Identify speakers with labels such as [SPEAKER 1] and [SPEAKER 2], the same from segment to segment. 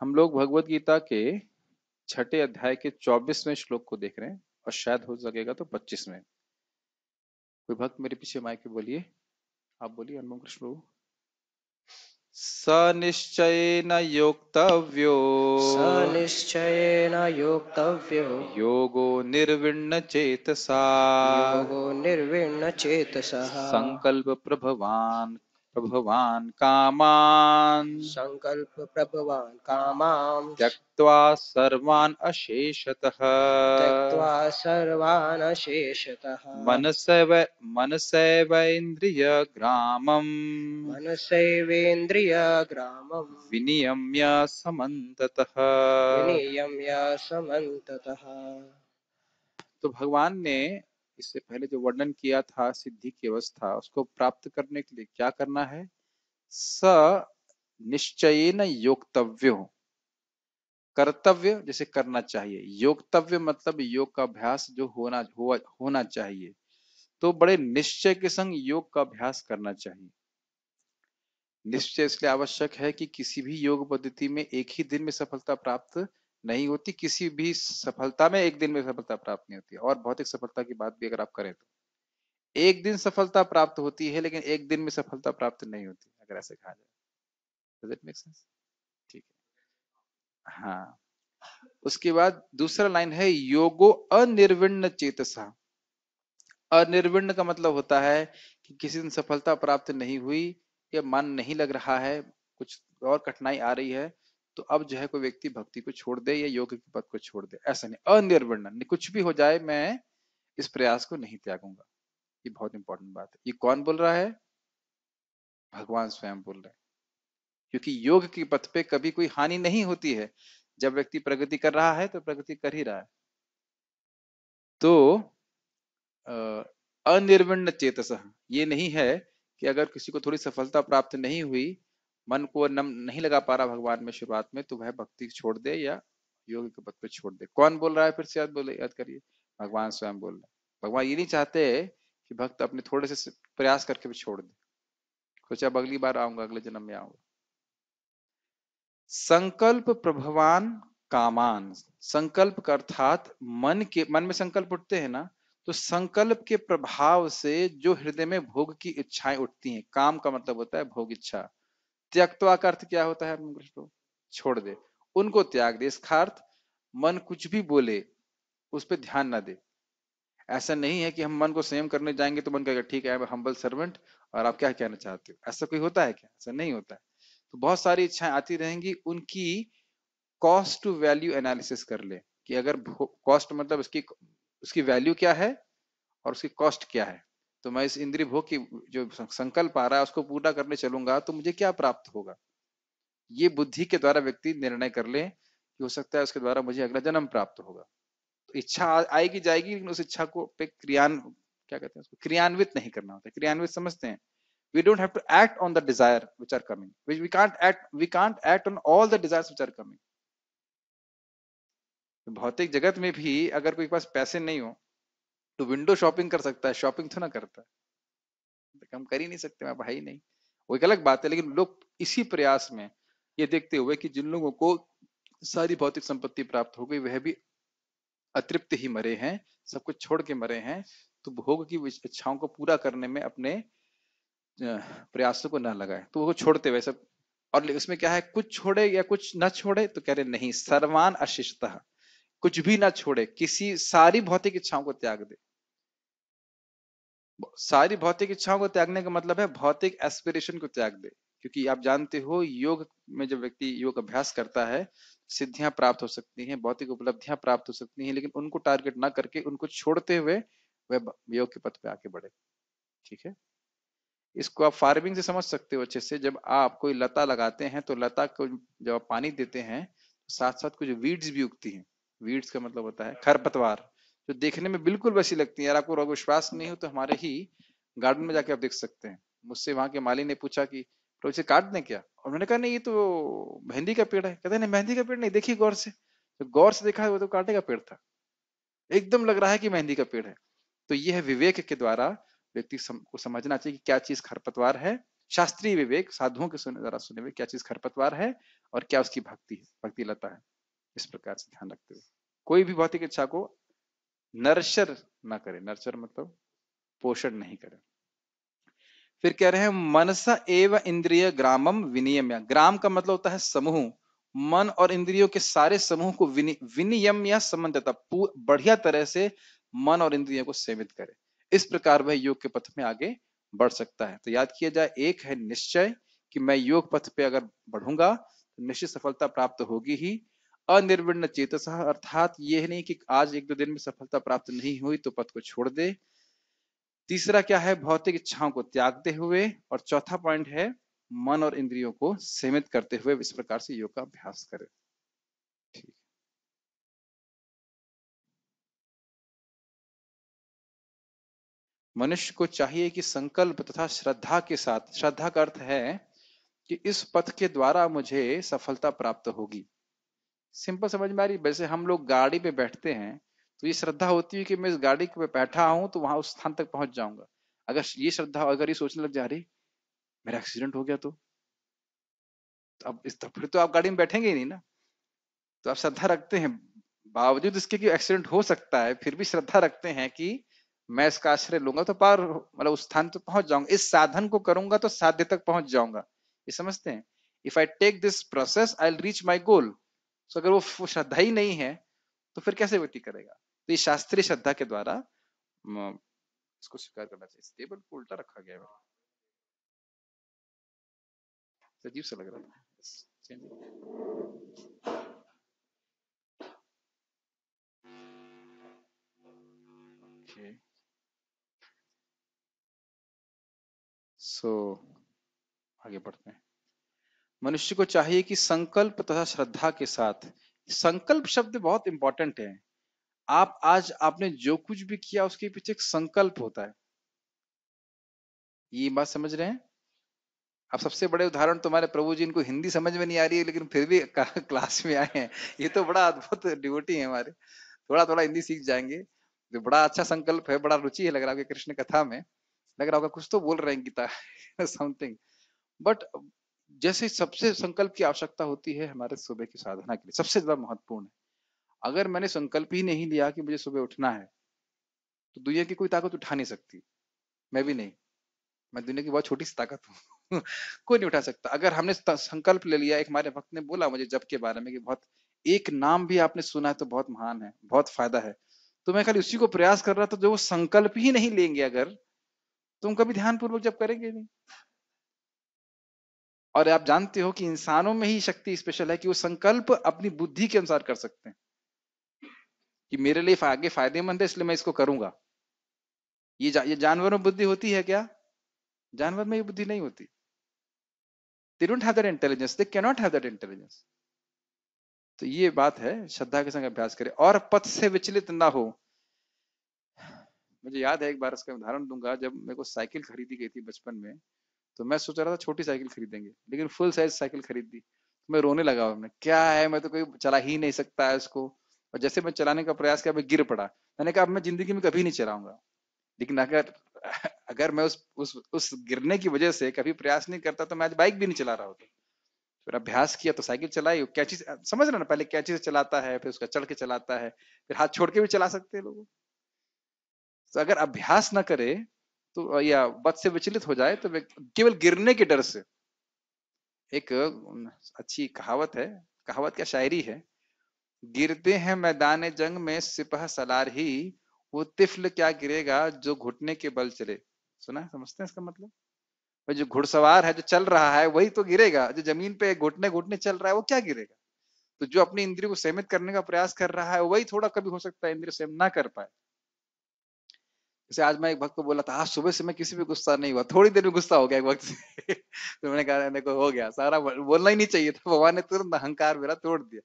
[SPEAKER 1] हम लोग भगवत गीता के छठे अध्याय के चौबीसवें श्लोक को देख रहे हैं और शायद हो सकेगा तो पच्चीसवें कोई भक्त मेरे पीछे माइक बोलिए
[SPEAKER 2] आप बोलिए अनुम कृष्ण प्रभु
[SPEAKER 1] सनिश्चयेन योक्तव्यो
[SPEAKER 2] सनिश्चयेन योक्तव्यो
[SPEAKER 1] योगो निर्विण्ण चेतसा योगो
[SPEAKER 2] निर्विण्ण चेतसः संकल्प
[SPEAKER 1] प्रभवान प्रभवान् कामान् संकल्प प्रभवान् कामान् त्यक्त्वा सर्वान् अशेषतः त्यक्त्वा
[SPEAKER 2] सर्वान् अशेषतः
[SPEAKER 1] मनसैव मनसैवेन्द्रिय
[SPEAKER 2] ग्रामम् मनसैवेन्द्रिय ग्रामम्
[SPEAKER 1] विनियम्य समन्ततः
[SPEAKER 2] विनियम्य समन्ततः
[SPEAKER 1] तो भगवान ने इससे पहले जो वर्णन किया था सिद्धि की अवस्था उसको प्राप्त करने के लिए क्या करना है स निश्चय न कर्तव्य जैसे करना चाहिए योगतव्य मतलब योग का अभ्यास जो होना हो, होना चाहिए तो बड़े निश्चय के संग योग का अभ्यास करना चाहिए निश्चय इसलिए आवश्यक है कि किसी भी योग पद्धति में एक ही दिन में सफलता प्राप्त नहीं होती किसी भी सफलता में एक दिन में सफलता प्राप्त नहीं होती और भौतिक सफलता की बात भी अगर आप करें तो एक दिन सफलता प्राप्त होती है लेकिन एक दिन में सफलता प्राप्त नहीं होती अगर ऐसे कहा जाए ठीक है हाँ उसके बाद दूसरा लाइन है योगो अनिर्विण चेतसा अनिर्विण का मतलब होता है कि किसी दिन सफलता प्राप्त नहीं हुई या मन नहीं लग रहा है कुछ और कठिनाई आ रही है तो अब जो है कोई व्यक्ति भक्ति को छोड़ दे या योग के पद को छोड़ दे ऐसा नहीं अनिर्वण कुछ भी हो जाए मैं इस प्रयास को नहीं त्यागूंगा ये बहुत इंपॉर्टेंट बात है ये कौन बोल रहा है भगवान स्वयं बोल रहे क्योंकि योग के पथ पे कभी कोई हानि नहीं होती है जब व्यक्ति प्रगति कर रहा है तो प्रगति कर ही रहा है तो अनिर्वण चेतस ये नहीं है कि अगर किसी को थोड़ी सफलता प्राप्त नहीं हुई मन को नम नहीं लगा पा रहा भगवान में शुरुआत में तो वह भक्ति छोड़ दे या योग के पद पर छोड़ दे कौन बोल रहा है फिर से याद बोले याद करिए भगवान स्वयं बोल रहे भगवान ये नहीं चाहते कि भक्त अपने थोड़े से प्रयास करके भी छोड़ दे सोचा अब अगली बार आऊंगा अगले जन्म में आऊंगा संकल्प प्रभवान कामान संकल्प अर्थात मन के मन में संकल्प उठते हैं ना तो संकल्प के प्रभाव से जो हृदय में भोग की इच्छाएं उठती हैं काम का मतलब होता है भोग इच्छा त्यक्तवा का अर्थ क्या होता है छोड़ दे उनको त्याग दे इसका अर्थ मन कुछ भी बोले उस पर ध्यान ना दे ऐसा नहीं है कि हम मन को संयम करने जाएंगे तो मन कहेगा ठीक है हम्बल सर्वेंट और आप क्या कहना चाहते हो ऐसा कोई होता है क्या ऐसा नहीं होता है तो बहुत सारी इच्छाएं आती रहेंगी उनकी कॉस्ट टू वैल्यू एनालिसिस कर ले कि अगर कॉस्ट मतलब उसकी उसकी वैल्यू क्या है और उसकी कॉस्ट क्या है तो मैं इस इंद्रिय भोग की जो संकल्प आ रहा है उसको पूरा करने चलूंगा तो मुझे क्या प्राप्त होगा ये बुद्धि के द्वारा व्यक्ति निर्णय कर ले कि हो सकता है उसके द्वारा मुझे अगला जन्म प्राप्त होगा तो इच्छा आएगी जाएगी लेकिन उस इच्छा को पे क्रियान क्या कहते हैं उसको क्रियान्वित नहीं करना होता क्रियान्वित समझते हैं we don't have to act on the desire which are coming which we can't act we can't act on all the desire which are coming भौतिक जगत में भी अगर कोई पास पैसे नहीं हो तो विंडो शॉपिंग कर सकता है शॉपिंग तो ना करता है हम कर ही नहीं सकते मैं भाई नहीं वो एक अलग बात है लेकिन लोग इसी प्रयास में ये देखते हुए कि जिन लोगों को सारी भौतिक संपत्ति प्राप्त हो गई वह भी अतृप्त ही मरे हैं सब कुछ छोड़ के मरे हैं तो भोग की इच्छाओं को पूरा करने में अपने प्रयासों को न लगाए तो वो छोड़ते हुए सब और उसमें क्या है कुछ छोड़े या कुछ ना छोड़े तो कह रहे नहीं सर्वान अशिष्टता कुछ भी ना छोड़े किसी सारी भौतिक इच्छाओं को त्याग दे सारी भौतिक इच्छाओं को त्यागने का मतलब है भौतिक एस्पिरेशन को त्याग दे क्योंकि आप जानते हो योग में जब व्यक्ति योग अभ्यास करता है सिद्धियां प्राप्त हो सकती हैं भौतिक उपलब्धियां प्राप्त हो सकती हैं लेकिन उनको टारगेट ना करके उनको छोड़ते हुए वह योग के पथ पे आके बढ़े ठीक है इसको आप फार्मिंग से समझ सकते हो अच्छे से जब आप कोई लता लगाते हैं तो लता को जब आप पानी देते हैं तो साथ साथ कुछ वीड्स भी उगती हैं वीड्स का मतलब होता है खरपतवार जो तो देखने में बिल्कुल वैसी लगती है यार आपको रोग विश्वास नहीं हो तो हमारे ही गार्डन में जाके आप देख सकते हैं मुझसे वहां के माली ने पूछा कि प्रभु इसे काट दें क्या और उन्होंने कहा नहीं ये तो मेहंदी का पेड़ है कहते नहीं मेहंदी का पेड़ नहीं देखिए गौर से तो गौर से देखा वो तो काटे का पेड़ था एकदम लग रहा है कि मेहंदी का पेड़ है तो ये है विवेक के द्वारा व्यक्ति सम, को समझना चाहिए कि क्या चीज खरपतवार है शास्त्रीय विवेक साधुओं के सुने द्वारा सुने हुए क्या चीज खरपतवार है और क्या उसकी भक्ति है भक्ति लता है इस प्रकार से ध्यान रखते हुए कोई भी भौतिक इच्छा को नर्शर ना करे नर्चर मतलब पोषण नहीं करे फिर कह रहे हैं मनसा एव इंद्रिय ग्रामम विनियम्य ग्राम का मतलब होता है समूह मन और इंद्रियों के सारे समूह को विनियम या संबंधता बढ़िया तरह से मन और इंद्रियों को सीमित करे इस प्रकार वह योग के पथ में आगे बढ़ सकता है तो याद किया जाए एक है निश्चय कि मैं योग पथ पे अगर बढ़ूंगा तो निश्चित सफलता प्राप्त होगी ही अनिर्विण चेतस अर्थात यह नहीं कि आज एक दो दिन में सफलता प्राप्त नहीं हुई तो पद को छोड़ दे तीसरा क्या है भौतिक इच्छाओं को त्यागते हुए और चौथा पॉइंट है मन और इंद्रियों को सीमित करते हुए इस प्रकार से योग का अभ्यास करें ठीक मनुष्य को चाहिए कि संकल्प तथा श्रद्धा के साथ श्रद्धा का अर्थ है कि इस पथ के द्वारा मुझे सफलता प्राप्त होगी सिंपल समझ में आ रही वैसे हम लोग गाड़ी पे बैठते हैं तो ये श्रद्धा होती है कि मैं इस गाड़ी पे बैठा हूं तो वहां उस स्थान तक पहुंच जाऊंगा अगर ये श्रद्धा अगर ये सोचने लग जा रही मेरा एक्सीडेंट हो गया तो, तो अब इस तो फिर तो आप गाड़ी में बैठेंगे ही नहीं ना तो आप श्रद्धा रखते हैं बावजूद इसके कि एक्सीडेंट हो सकता है फिर भी श्रद्धा रखते हैं कि मैं इसका आश्रय लूंगा तो पार मतलब उस स्थान तक तो पहुंच जाऊंगा इस साधन को करूंगा तो साध्य तक पहुंच जाऊंगा ये समझते हैं if I take this process I reach my goal so अगर वो श्रद्धा ही नहीं है तो फिर कैसे व्यक्ति करेगा तो ये शास्त्रीय श्रद्धा के द्वारा इसको स्वीकार करना चाहिए टेबल को उल्टा रखा गया है तो अजीब सा लग रहा था ओके सो आगे बढ़ते हैं मनुष्य को चाहिए कि संकल्प तथा श्रद्धा के साथ संकल्प शब्द बहुत इंपॉर्टेंट है आप आज आपने जो कुछ भी किया उसके पीछे एक संकल्प होता है ये बात समझ रहे हैं अब सबसे बड़े उदाहरण तुम्हारे तो प्रभु जी इनको हिंदी समझ में नहीं आ रही है लेकिन फिर भी क्लास में आए हैं ये तो बड़ा अद्भुत डिवोटी है हमारे थोड़ा थोड़ा हिंदी सीख जाएंगे तो बड़ा अच्छा संकल्प है बड़ा रुचि है लग रहा है कृष्ण कथा में लग रहा होगा कुछ तो बोल रहे हैं गीता समथिंग बट जैसे सबसे संकल्प की आवश्यकता होती है हमारे सुबह की साधना के लिए सबसे ज्यादा महत्वपूर्ण है अगर मैंने संकल्प ही नहीं लिया कि मुझे सुबह उठना है तो दुनिया की कोई ताकत उठा नहीं सकती मैं भी नहीं मैं दुनिया की बहुत छोटी सी ताकत हूँ कोई नहीं उठा सकता अगर हमने संकल्प ले लिया एक हमारे भक्त ने बोला मुझे जब के बारे में कि बहुत एक नाम भी आपने सुना है तो बहुत महान है बहुत फायदा है तो मैं खाली उसी को प्रयास कर रहा था जो वो संकल्प ही नहीं लेंगे अगर तुम तो कभी ध्यानपूर्वक जब करेंगे नहीं और आप जानते हो कि इंसानों में ही शक्ति स्पेशल है कि वो संकल्प अपनी बुद्धि के अनुसार कर सकते हैं कि मेरे लिए आगे फायदेमंद है इसलिए मैं इसको करूंगा ये, जा, ये जानवर में बुद्धि होती है क्या जानवर में ये बुद्धि नहीं होती they don't have that intelligence they cannot have that intelligence तो ये बात है श्रद्धा के संग अभ्यास करें और पथ से विचलित ना हो मुझे याद है एक बार उसका उदाहरण दूंगा जब मेरे को साइकिल खरीदी गई थी बचपन में तो मैं सोच रहा था छोटी साइकिल खरीदेंगे लेकिन फुल साइज साइकिल खरीद दी तो मैं रोने लगा हमने क्या है मैं तो कोई चला ही नहीं सकता है इसको और जैसे मैं चलाने का प्रयास किया मैं गिर पड़ा मैंने कहा अब मैं जिंदगी में कभी नहीं चलाऊंगा लेकिन अगर अगर मैं उस उस उस गिरने की वजह से कभी प्रयास नहीं करता तो मैं आज बाइक भी नहीं चला रहा होता फिर अभ्यास किया तो साइकिल चलाई कैची समझ रहे ना पहले कैची से चलाता है फिर उसका चढ़ के चलाता है फिर हाथ छोड़ के भी चला सकते हैं लोग तो अगर अभ्यास ना करे तो या बद से विचलित हो जाए तो केवल गिरने के डर से एक अच्छी कहावत है कहावत क्या शायरी है गिरते हैं मैदान जंग में सिपह सलार ही वो तिफल क्या गिरेगा जो घुटने के बल चले सुना समझते हैं इसका मतलब जो घुड़सवार है जो चल रहा है वही तो गिरेगा जो जमीन पे घुटने घुटने चल रहा है वो क्या गिरेगा तो जो अपनी इंद्रियों को सहमित करने का प्रयास कर रहा है वही थोड़ा कभी हो सकता है इंद्रिय सहम ना कर पाए जैसे आज मैं एक भक्त को बोला था आज सुबह से मैं किसी भी गुस्सा नहीं हुआ थोड़ी देर में गुस्सा हो गया एक भक्त से तो मैंने कहा देखो हो गया सारा बोलना ही नहीं चाहिए था भगवान ने तुरंत अहंकार मेरा तोड़ दिया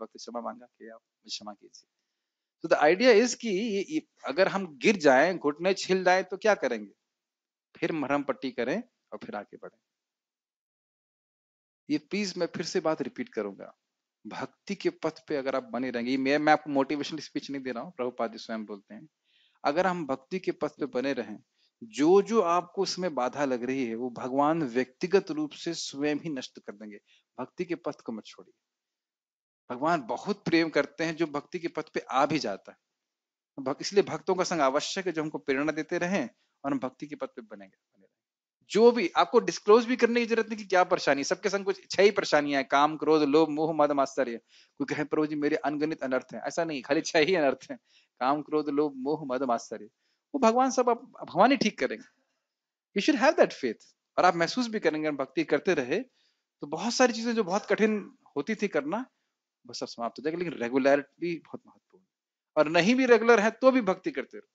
[SPEAKER 1] भक्त क्षमा मांगा कि आप क्षमा कीजिए तो द आइडिया इज कि अगर हम गिर जाए घुटने छिल जाए तो क्या करेंगे फिर मरहम पट्टी करें और फिर आगे बढ़े ये प्लीज मैं फिर से बात रिपीट करूंगा भक्ति के पथ पे अगर आप बने रहेंगे मैं मैं आपको मोटिवेशनल स्पीच नहीं दे रहा हूँ प्रभुपाद जी स्वयं बोलते हैं अगर हम भक्ति के पथ पे बने रहें जो जो आपको उसमें बाधा लग रही है वो भगवान व्यक्तिगत रूप से स्वयं ही नष्ट कर देंगे भक्ति के पथ को मत छोड़िए भगवान बहुत प्रेम करते हैं जो भक्ति के पथ पे आ भी जाता है इसलिए भक्तों का संग आवश्यक है जो हमको प्रेरणा देते रहें और हम भक्ति के पथ पे बनेंगे जो भी आपको डिस्क्लोज भी करने की जरूरत नहीं कि क्या परेशानी सबके संग कुछ छह ही परेशानियां हैं काम क्रोध लोभ मोह मद मास्तर्य कोई कहे प्रभु जी मेरे अनगणित अनर्थ है ऐसा नहीं खाली छह ही अनर्थ है काम क्रोध लोभ मोह मद मास्तर्य वो भगवान सब आप भगवान ही ठीक करेंगे you should have that faith और आप महसूस भी करेंगे भक्ति करते रहे तो बहुत सारी चीजें जो बहुत कठिन होती थी करना वह सब समाप्त हो जाएगा लेकिन रेगुलरिटी बहुत महत्वपूर्ण और नहीं भी रेगुलर है तो भी भक्ति करते रहो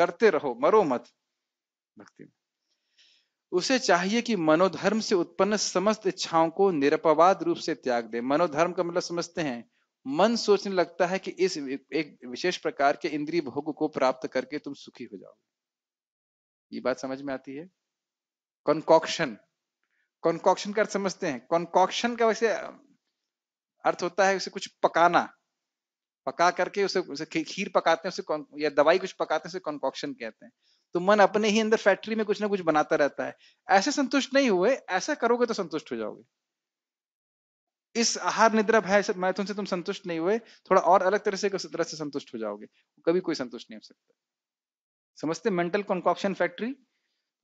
[SPEAKER 1] करते रहो मरो मत भक्ति में उसे चाहिए कि मनोधर्म से उत्पन्न समस्त इच्छाओं को निरपवाद रूप से त्याग दे मनोधर्म का मतलब समझते हैं मन सोचने लगता है कि इस एक विशेष प्रकार के इंद्रिय भोग को प्राप्त करके तुम सुखी हो जाओ ये बात समझ में आती है कॉन्कॉक्शन कॉन्कॉक्शन का अर्थ समझते हैं कॉन्कॉक्शन का वैसे अर्थ होता है उसे कुछ पकाना पका करके उसे उसे खीर पकाते हैं उसे या दवाई कुछ पकाते हैं उसे कॉन्कॉक्शन कहते हैं तो मन अपने ही अंदर फैक्ट्री में कुछ ना कुछ बनाता रहता है ऐसे संतुष्ट नहीं हुए ऐसा करोगे तो संतुष्ट हो जाओगे इस आहार निद्रा भय मैथुन से तुम संतुष्ट नहीं हुए थोड़ा और अलग तरह से तरह से संतुष्ट हो जाओगे कभी कोई संतुष्ट नहीं हो सकता समझते मेंटल कॉन्कॉप्शन फैक्ट्री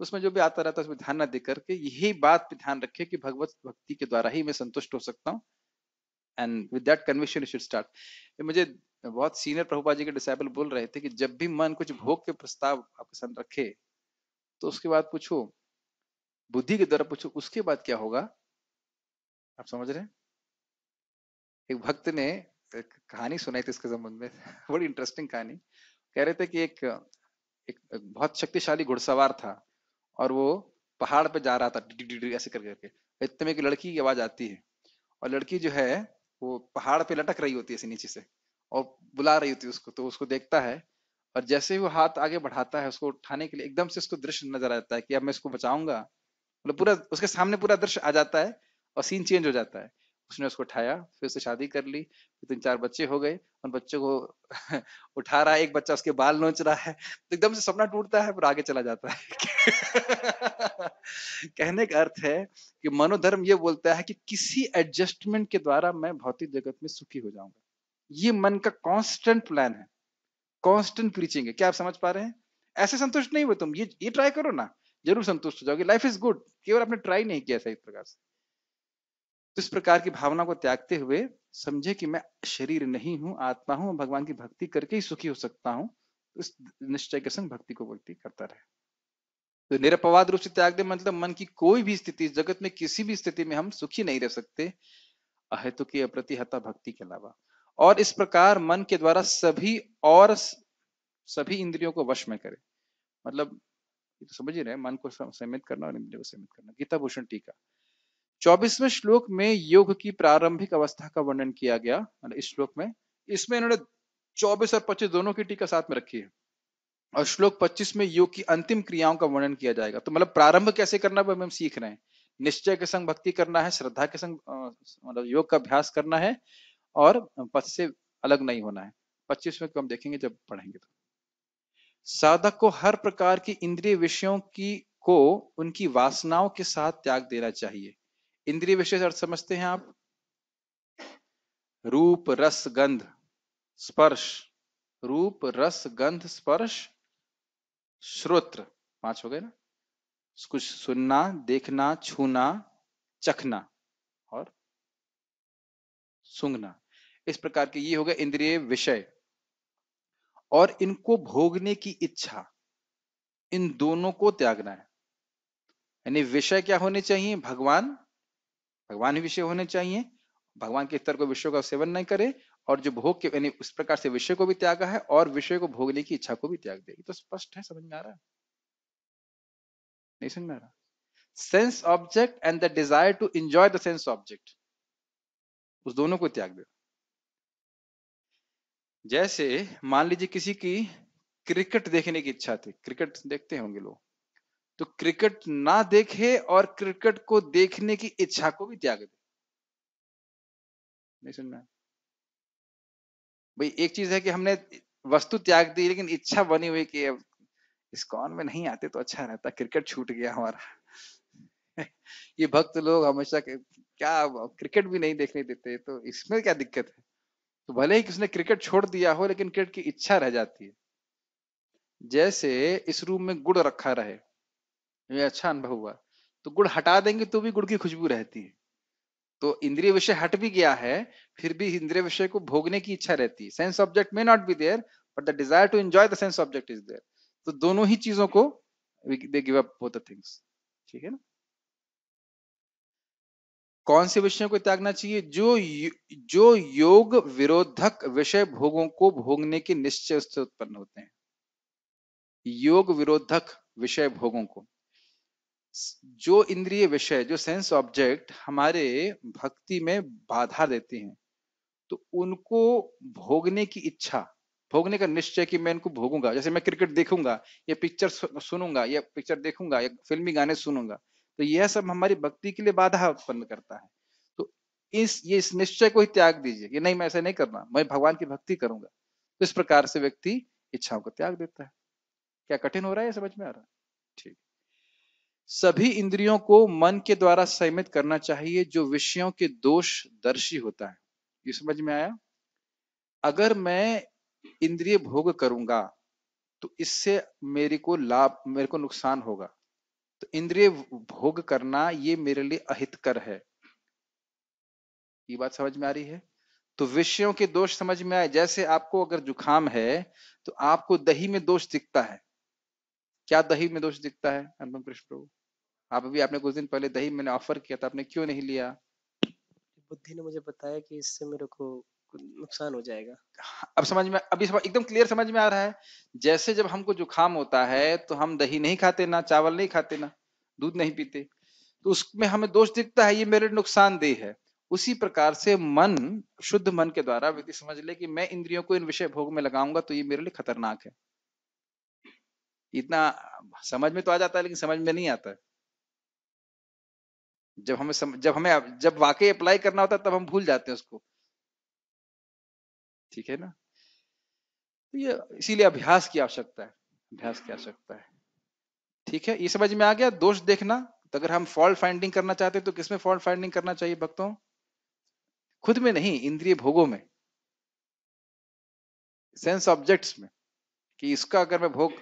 [SPEAKER 1] उसमें जो भी आता रहता है उसमें ध्यान ना दे करके यही बात पे ध्यान रखे कि भगवत भक्ति के द्वारा ही मैं संतुष्ट हो सकता हूँ and with that conviction should start मुझे बहुत सीनियर प्रभुपा जी के डिसाइबल बोल रहे थे कि जब भी मन कुछ भोग के प्रस्ताव आपके सामने रखे तो उसके बाद पूछो बुद्धि के द्वारा पूछो उसके बाद क्या होगा आप समझ रहे हैं एक भक्त ने एक कहानी सुनाई थी इसके संबंध में बड़ी इंटरेस्टिंग कहानी कह रहे थे कि एक एक बहुत शक्तिशाली घुड़सवार था और वो पहाड़ पे जा रहा था ऐसे कर करके इतने में एक लड़की की आवाज आती है और लड़की जो है वो पहाड़ पे लटक रही होती है ऐसे नीचे से और बुला रही होती है उसको तो उसको देखता है और जैसे ही वो हाथ आगे बढ़ाता है उसको उठाने के लिए एकदम से उसको दृश्य नजर आता है कि अब मैं इसको बचाऊंगा मतलब पूरा उसके सामने पूरा दृश्य आ जाता है और सीन चेंज हो जाता है उसने उसको उठाया फिर उससे शादी कर ली फिर तीन चार बच्चे हो गए उन बच्चों को उठा रहा है एक बच्चा उसके बाल नोच रहा है तो एकदम से सपना टूटता है पर आगे चला जाता है कहने का अर्थ है कि मनोधर्म ये बोलता है कि किसी एडजस्टमेंट के द्वारा मैं भौतिक जगत में सुखी हो जाऊंगा ये मन का कॉन्स्टेंट प्लान है कॉन्स्टेंट प्रीचिंग है क्या आप समझ पा रहे हैं ऐसे संतुष्ट नहीं हुए तुम ये ये ट्राई करो ना जरूर संतुष्ट हो जाओगे लाइफ इज गुड केवल आपने ट्राई नहीं किया सही प्रकार से इस प्रकार की भावना को त्यागते हुए समझे कि मैं शरीर नहीं हूँ आत्मा हूँ भगवान की भक्ति करके ही सुखी हो सकता हूँ तो इस निश्चय के संग भक्ति को व्यक्ति करता रहे तो निरपवाद रूप से त्याग दे मतलब मन की कोई भी स्थिति जगत में किसी भी स्थिति में हम सुखी नहीं रह सकते अहेतु की अप्रतिहता भक्ति के अलावा और इस प्रकार मन के द्वारा सभी और सभी इंद्रियों को वश में करे मतलब तो समझ ही रहे मन को समित करना और इंद्रियों को समित करना गीता भूषण टीका चौबीसवें श्लोक में योग की प्रारंभिक अवस्था का वर्णन किया गया मतलब इस श्लोक में इसमें इन्होंने चौबीस और पच्चीस दोनों की टीका साथ में रखी है और श्लोक 25 में योग की अंतिम क्रियाओं का वर्णन किया जाएगा तो मतलब प्रारंभ कैसे करना है हम सीख रहे हैं निश्चय के संग भक्ति करना है श्रद्धा के संग मतलब योग का अभ्यास करना है और पद से अलग नहीं होना है पच्चीस में हम देखेंगे जब पढ़ेंगे तो साधक को हर प्रकार की इंद्रिय विषयों की को उनकी वासनाओं के साथ त्याग देना चाहिए इंद्रिय विशेष अर्थ समझते हैं आप रूप रस गंध स्पर्श रूप रस गंध स्पर्श श्रोत्र पांच हो गए ना कुछ सुनना देखना छूना चखना और सूंघना इस प्रकार के ये हो गए इंद्रिय विषय और इनको भोगने की इच्छा इन दोनों को त्यागना है यानी विषय क्या होने चाहिए भगवान भगवान ही विषय होने चाहिए भगवान के स्तर को विषय का सेवन नहीं करे और जो भोग के यानी उस प्रकार से विषय को भी त्याग है और विषय को भोगने की इच्छा को भी त्याग दे तो स्पष्ट है समझ में आ रहा है नहीं समझ में आ रहा sense object and the desire to enjoy the sense object उस दोनों को त्याग दे जैसे मान लीजिए किसी की क्रिकेट देखने की इच्छा थी क्रिकेट देखते होंगे लोग तो क्रिकेट ना देखे और क्रिकेट को देखने की इच्छा को भी त्याग दे नहीं सुनना भाई एक चीज है कि हमने वस्तु त्याग दी लेकिन इच्छा बनी हुई कि अब कौन में नहीं आते तो अच्छा रहता क्रिकेट छूट गया हमारा ये भक्त लोग हमेशा क्या क्रिकेट भी नहीं देखने देते तो इसमें क्या दिक्कत है तो भले ही किसने क्रिकेट छोड़ दिया हो लेकिन क्रिकेट की इच्छा रह जाती है जैसे इस रूम में गुड़ रखा रहे ये अच्छा अनुभव हुआ तो गुड़ हटा देंगे तो भी गुड़ की खुशबू रहती है तो इंद्रिय विषय हट भी गया है फिर भी इंद्रिय विषय को भोगने की इच्छा रहती है sense object may not be there but the desire to enjoy the sense object is there तो दोनों ही चीजों को they give up both the things ठीक है ना कौन से विषयों को त्यागना चाहिए जो जो योग विरोधक विषय भोगों को भोगने के निश्चय से उत्पन्न होते हैं योग विरोधक विषय भोगों को जो इंद्रिय विषय जो सेंस ऑब्जेक्ट हमारे भक्ति में बाधा देते हैं तो उनको भोगने की इच्छा भोगने का निश्चय कि मैं इनको भोगूंगा जैसे मैं क्रिकेट देखूंगा या पिक्चर सुनूंगा या पिक्चर देखूंगा या फिल्मी गाने सुनूंगा तो यह सब हमारी भक्ति के लिए बाधा उत्पन्न करता है तो इस ये इस निश्चय को ही त्याग दीजिए कि नहीं मैं ऐसा नहीं करना मैं भगवान की भक्ति करूंगा तो इस प्रकार से व्यक्ति इच्छाओं को त्याग देता है क्या कठिन हो रहा है या समझ में आ रहा है ठीक सभी इंद्रियों को मन के द्वारा संयमित करना चाहिए जो विषयों के दोष दर्शी होता है ये समझ में आया अगर मैं इंद्रिय भोग करूंगा तो इससे मेरे को लाभ मेरे को नुकसान होगा तो इंद्रिय भोग करना ये मेरे लिए अहितकर है ये बात समझ में आ रही है तो विषयों के दोष समझ में आए जैसे आपको अगर जुखाम है तो आपको दही में दोष दिखता है क्या दही में दोष दिखता है अनुपम कृष्ण प्रभु आप अभी आपने कुछ दिन पहले दही मैंने ऑफर किया था आपने क्यों नहीं लिया
[SPEAKER 2] बुद्धि ने मुझे बताया कि इससे मेरे को नुकसान हो जाएगा
[SPEAKER 1] अब समझ में अभी एकदम क्लियर समझ में आ रहा है जैसे जब हमको जुकाम होता है तो हम दही नहीं खाते ना चावल नहीं खाते ना दूध नहीं पीते तो उसमें हमें दोष दिखता है ये मेरे नुकसान दे है उसी प्रकार से मन शुद्ध मन के द्वारा व्यक्ति समझ ले कि मैं इंद्रियों को इन विषय भोग में लगाऊंगा तो ये मेरे लिए खतरनाक है इतना समझ में तो आ जाता है लेकिन समझ में नहीं आता है जब हमें सम, जब हमें जब वाकई अप्लाई करना होता है तब हम भूल जाते हैं उसको ठीक है ना तो ये इसीलिए अभ्यास की आवश्यकता है अभ्यास की आवश्यकता है ठीक है ये समझ में आ गया दोष देखना तो अगर हम फॉल्ट फाइंडिंग करना चाहते हैं तो किसमें फॉल्ट फाइंडिंग करना चाहिए भक्तों खुद में नहीं इंद्रिय भोगों में सेंस ऑब्जेक्ट्स में कि इसका अगर मैं भोग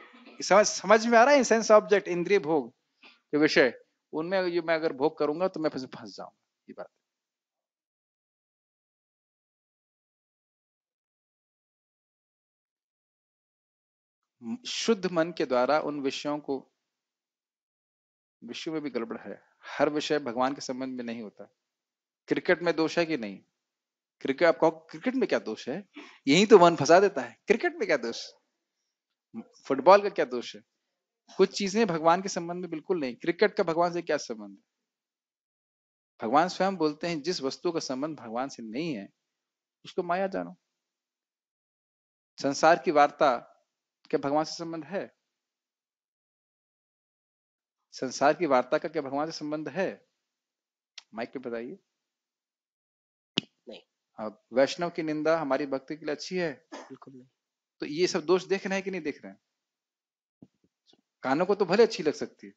[SPEAKER 1] समझ समझ में आ रहा है सेंस ऑब्जेक्ट इंद्रिय भोग के विषय उनमें ये मैं अगर भोग करूंगा तो मैं फिर फंस जाऊंगा ये बात शुद्ध मन के द्वारा उन विषयों को विषयों में भी गड़बड़ है हर विषय भगवान के संबंध में नहीं होता क्रिकेट में दोष है कि नहीं क्रिकेट आप कहो क्रिकेट में क्या दोष है यही तो मन फंसा देता है क्रिकेट में क्या दोष फुटबॉल का क्या दोष है कुछ चीजें भगवान के संबंध में बिल्कुल नहीं क्रिकेट का भगवान से क्या संबंध है भगवान स्वयं बोलते हैं जिस वस्तु का संबंध भगवान से नहीं है उसको माया जानो संसार की वार्ता क्या भगवान से संबंध है संसार की वार्ता का क्या भगवान से संबंध है माइक पे बताइए नहीं अब वैष्णव की निंदा हमारी भक्ति के लिए अच्छी है बिल्कुल नहीं तो ये सब दोष देख रहे हैं कि नहीं देख रहे हैं कानों को तो भले अच्छी लग सकती है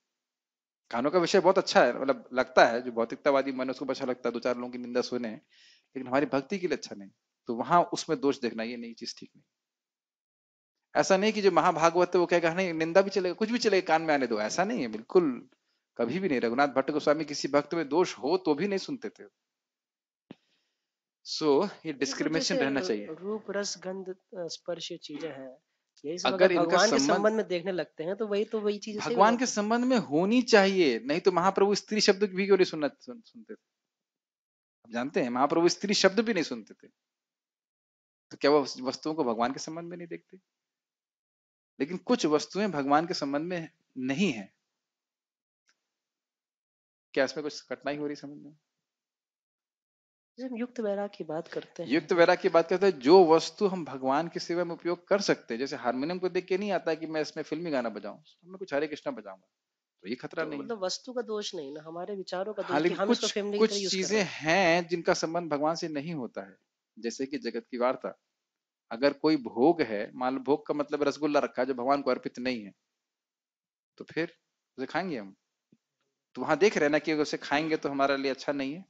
[SPEAKER 1] कानों का विषय बहुत अच्छा है मतलब लगता है जो भौतिकतावादी मन उसको अच्छा लगता है दो चार लोगों की निंदा सुने लेकिन हमारी भक्ति के लिए अच्छा नहीं तो वहां उसमें दोष देखना ये नहीं चीज ठीक नहीं ऐसा नहीं कि जो महाभागवत है वो कहेगा नहीं निंदा भी चलेगा कुछ भी चलेगा कान में आने दो ऐसा नहीं है बिल्कुल कभी भी नहीं रघुनाथ भट्ट गोस्वामी किसी भक्त में दोष हो तो भी नहीं सुनते थे सो so, ये डिस्क्रिमिनेशन रहना चाहिए
[SPEAKER 2] रूप रस गंध स्पर्श चीजें हैं अगर, इनका भगवान के संबंध में देखने लगते हैं तो वही तो वही चीज भगवान
[SPEAKER 1] के संबंध में होनी चाहिए नहीं तो महाप्रभु स्त्री शब्द भी क्यों नहीं सुनना सुन, सुनते थे आप जानते हैं महाप्रभु स्त्री शब्द भी नहीं सुनते थे तो क्या वो वस्तुओं को भगवान के संबंध में नहीं देखते लेकिन कुछ वस्तुएं भगवान के संबंध में नहीं है क्या इसमें कुछ कठिनाई हो रही समझ में
[SPEAKER 2] युक्त वैराग की बात करते हैं
[SPEAKER 1] युक्त वैराग की बात करते हैं जो वस्तु हम भगवान की सेवा में उपयोग कर सकते हैं जैसे हारमोनियम को देख के नहीं आता कि मैं इसमें फिल्मी गाना बजाऊं तो मैं कुछ हरे कृष्णा बजाऊंगा तो ये खतरा तो नहीं मतलब वस्तु का दोष नहीं ना
[SPEAKER 2] हमारे विचारों का दोष हाँ, हम कुछ, कुछ चीजें
[SPEAKER 1] हैं जिनका संबंध भगवान से नहीं होता है जैसे कि जगत की वार्ता अगर कोई भोग है मान लो भोग का मतलब रसगुल्ला रखा जो भगवान को अर्पित नहीं है तो फिर उसे खाएंगे हम तो वहां देख रहे ना कि उसे खाएंगे तो हमारे लिए अच्छा नहीं है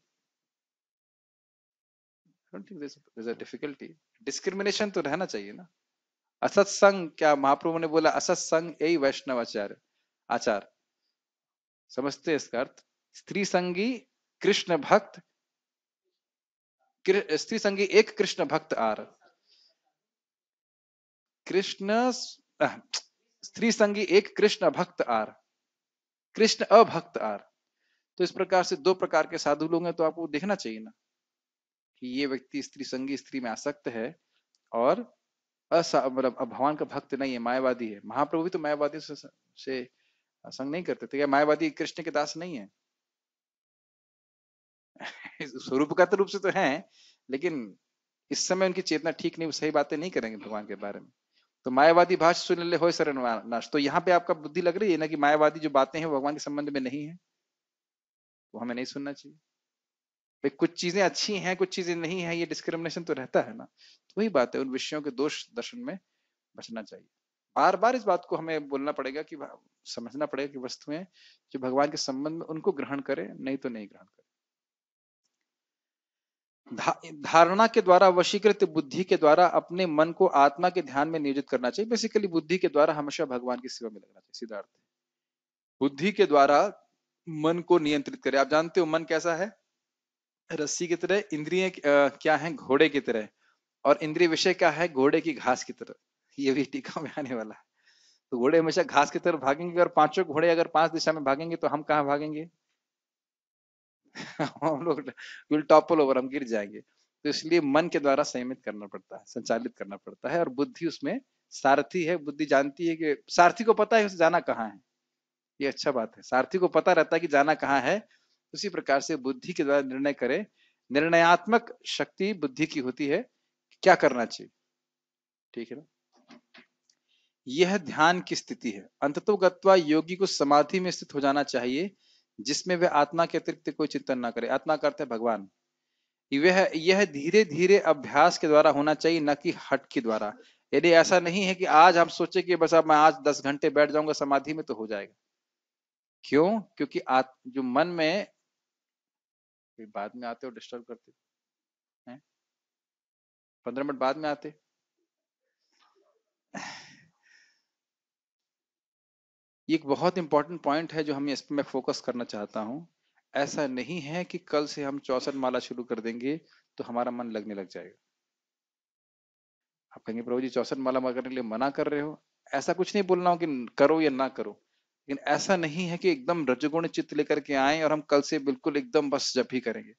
[SPEAKER 1] don't think this a difficulty discrimination तो रहना चाहिए ना. असत संग क्या महाप्रभु ने बोला असत संग यही वैष्णव आचार आचार समझते इसका अर्थ स्त्री संगी कृष्ण भक्त स्त्री संगी एक कृष्ण भक्त आर कृष्ण स्त्री संगी एक कृष्ण भक्त आर कृष्ण अभक्त आर तो इस प्रकार से दो प्रकार के साधु लोग हैं तो आपको देखना चाहिए ना कि ये व्यक्ति स्त्री संगी स्त्री में आसक्त है और मतलब भगवान का भक्त नहीं है मायावादी है महाप्रभु भी तो मायावादी से, से संग नहीं करते थे क्या मायावादी कृष्ण के दास नहीं है स्वरूप का तो रूप से तो है लेकिन इस समय उनकी चेतना ठीक नहीं सही बातें नहीं करेंगे भगवान के बारे में तो मायावादी भाष ले हो तो यहाँ पे आपका बुद्धि लग रही है ना कि मायावादी जो बातें हैं भगवान के संबंध में नहीं है वो हमें नहीं सुनना चाहिए भाई कुछ चीजें अच्छी हैं कुछ चीजें नहीं है ये डिस्क्रिमिनेशन तो रहता है ना तो वही बात है उन विषयों के दोष दर्शन में बचना चाहिए बार बार इस बात को हमें बोलना पड़ेगा कि समझना पड़ेगा कि वस्तुएं जो भगवान के संबंध में उनको ग्रहण करें नहीं तो नहीं ग्रहण करें धारणा के द्वारा वशीकृत बुद्धि के द्वारा अपने मन को आत्मा के ध्यान में नियोजित करना चाहिए बेसिकली बुद्धि के द्वारा हमेशा भगवान की सेवा में लगना चाहिए सीधा अर्थ बुद्धि के द्वारा मन को नियंत्रित करें आप जानते हो मन कैसा है रस्सी की तरह इंद्रिय क्या है घोड़े की तरह और इंद्रिय विषय क्या है घोड़े की घास की तरह ये भी टीका में आने वाला है तो घोड़े हमेशा घास की तरफ भागेंगे और पांचों घोड़े अगर पांच दिशा में भागेंगे तो हम कहाँ भागेंगे हम लोग विल टॉपल ओवर हम गिर जाएंगे तो इसलिए मन के द्वारा संयमित करना पड़ता है संचालित करना पड़ता है और बुद्धि उसमें सारथी है बुद्धि जानती है कि सारथी को पता है उसे जाना कहाँ है ये अच्छा बात है सारथी को पता रहता है कि जाना कहाँ है उसी प्रकार से बुद्धि के द्वारा निर्णय करें निर्णयात्मक शक्ति बुद्धि की होती है क्या करना चाहिए ठीक है ना यह ध्यान की स्थिति है अंततो योगी को समाधि में स्थित हो जाना चाहिए जिसमें वह आत्मा के अतिरिक्त कोई चिंतन न करे आत्मा करते भगवान वह यह धीरे धीरे अभ्यास के द्वारा होना चाहिए न कि हट के द्वारा यदि ऐसा नहीं है कि आज हम सोचे कि बस अब मैं आज दस घंटे बैठ जाऊंगा समाधि में तो हो जाएगा क्यों क्योंकि आत, जो मन में फिर बाद में आते और डिस्टर्ब करते हैं पंद्रह मिनट बाद में आते ये एक बहुत इंपॉर्टेंट पॉइंट है जो हम इस पर मैं फोकस करना चाहता हूं ऐसा नहीं है कि कल से हम चौसठ माला शुरू कर देंगे तो हमारा मन लगने लग जाएगा आप कहेंगे प्रभु जी चौसठ माला करने के लिए मना कर रहे हो ऐसा कुछ नहीं बोलना हो कि करो या ना करो लेकिन ऐसा नहीं है कि एकदम रजगुण चित्त लेकर के आए और हम कल से बिल्कुल एकदम बस जप ही करेंगे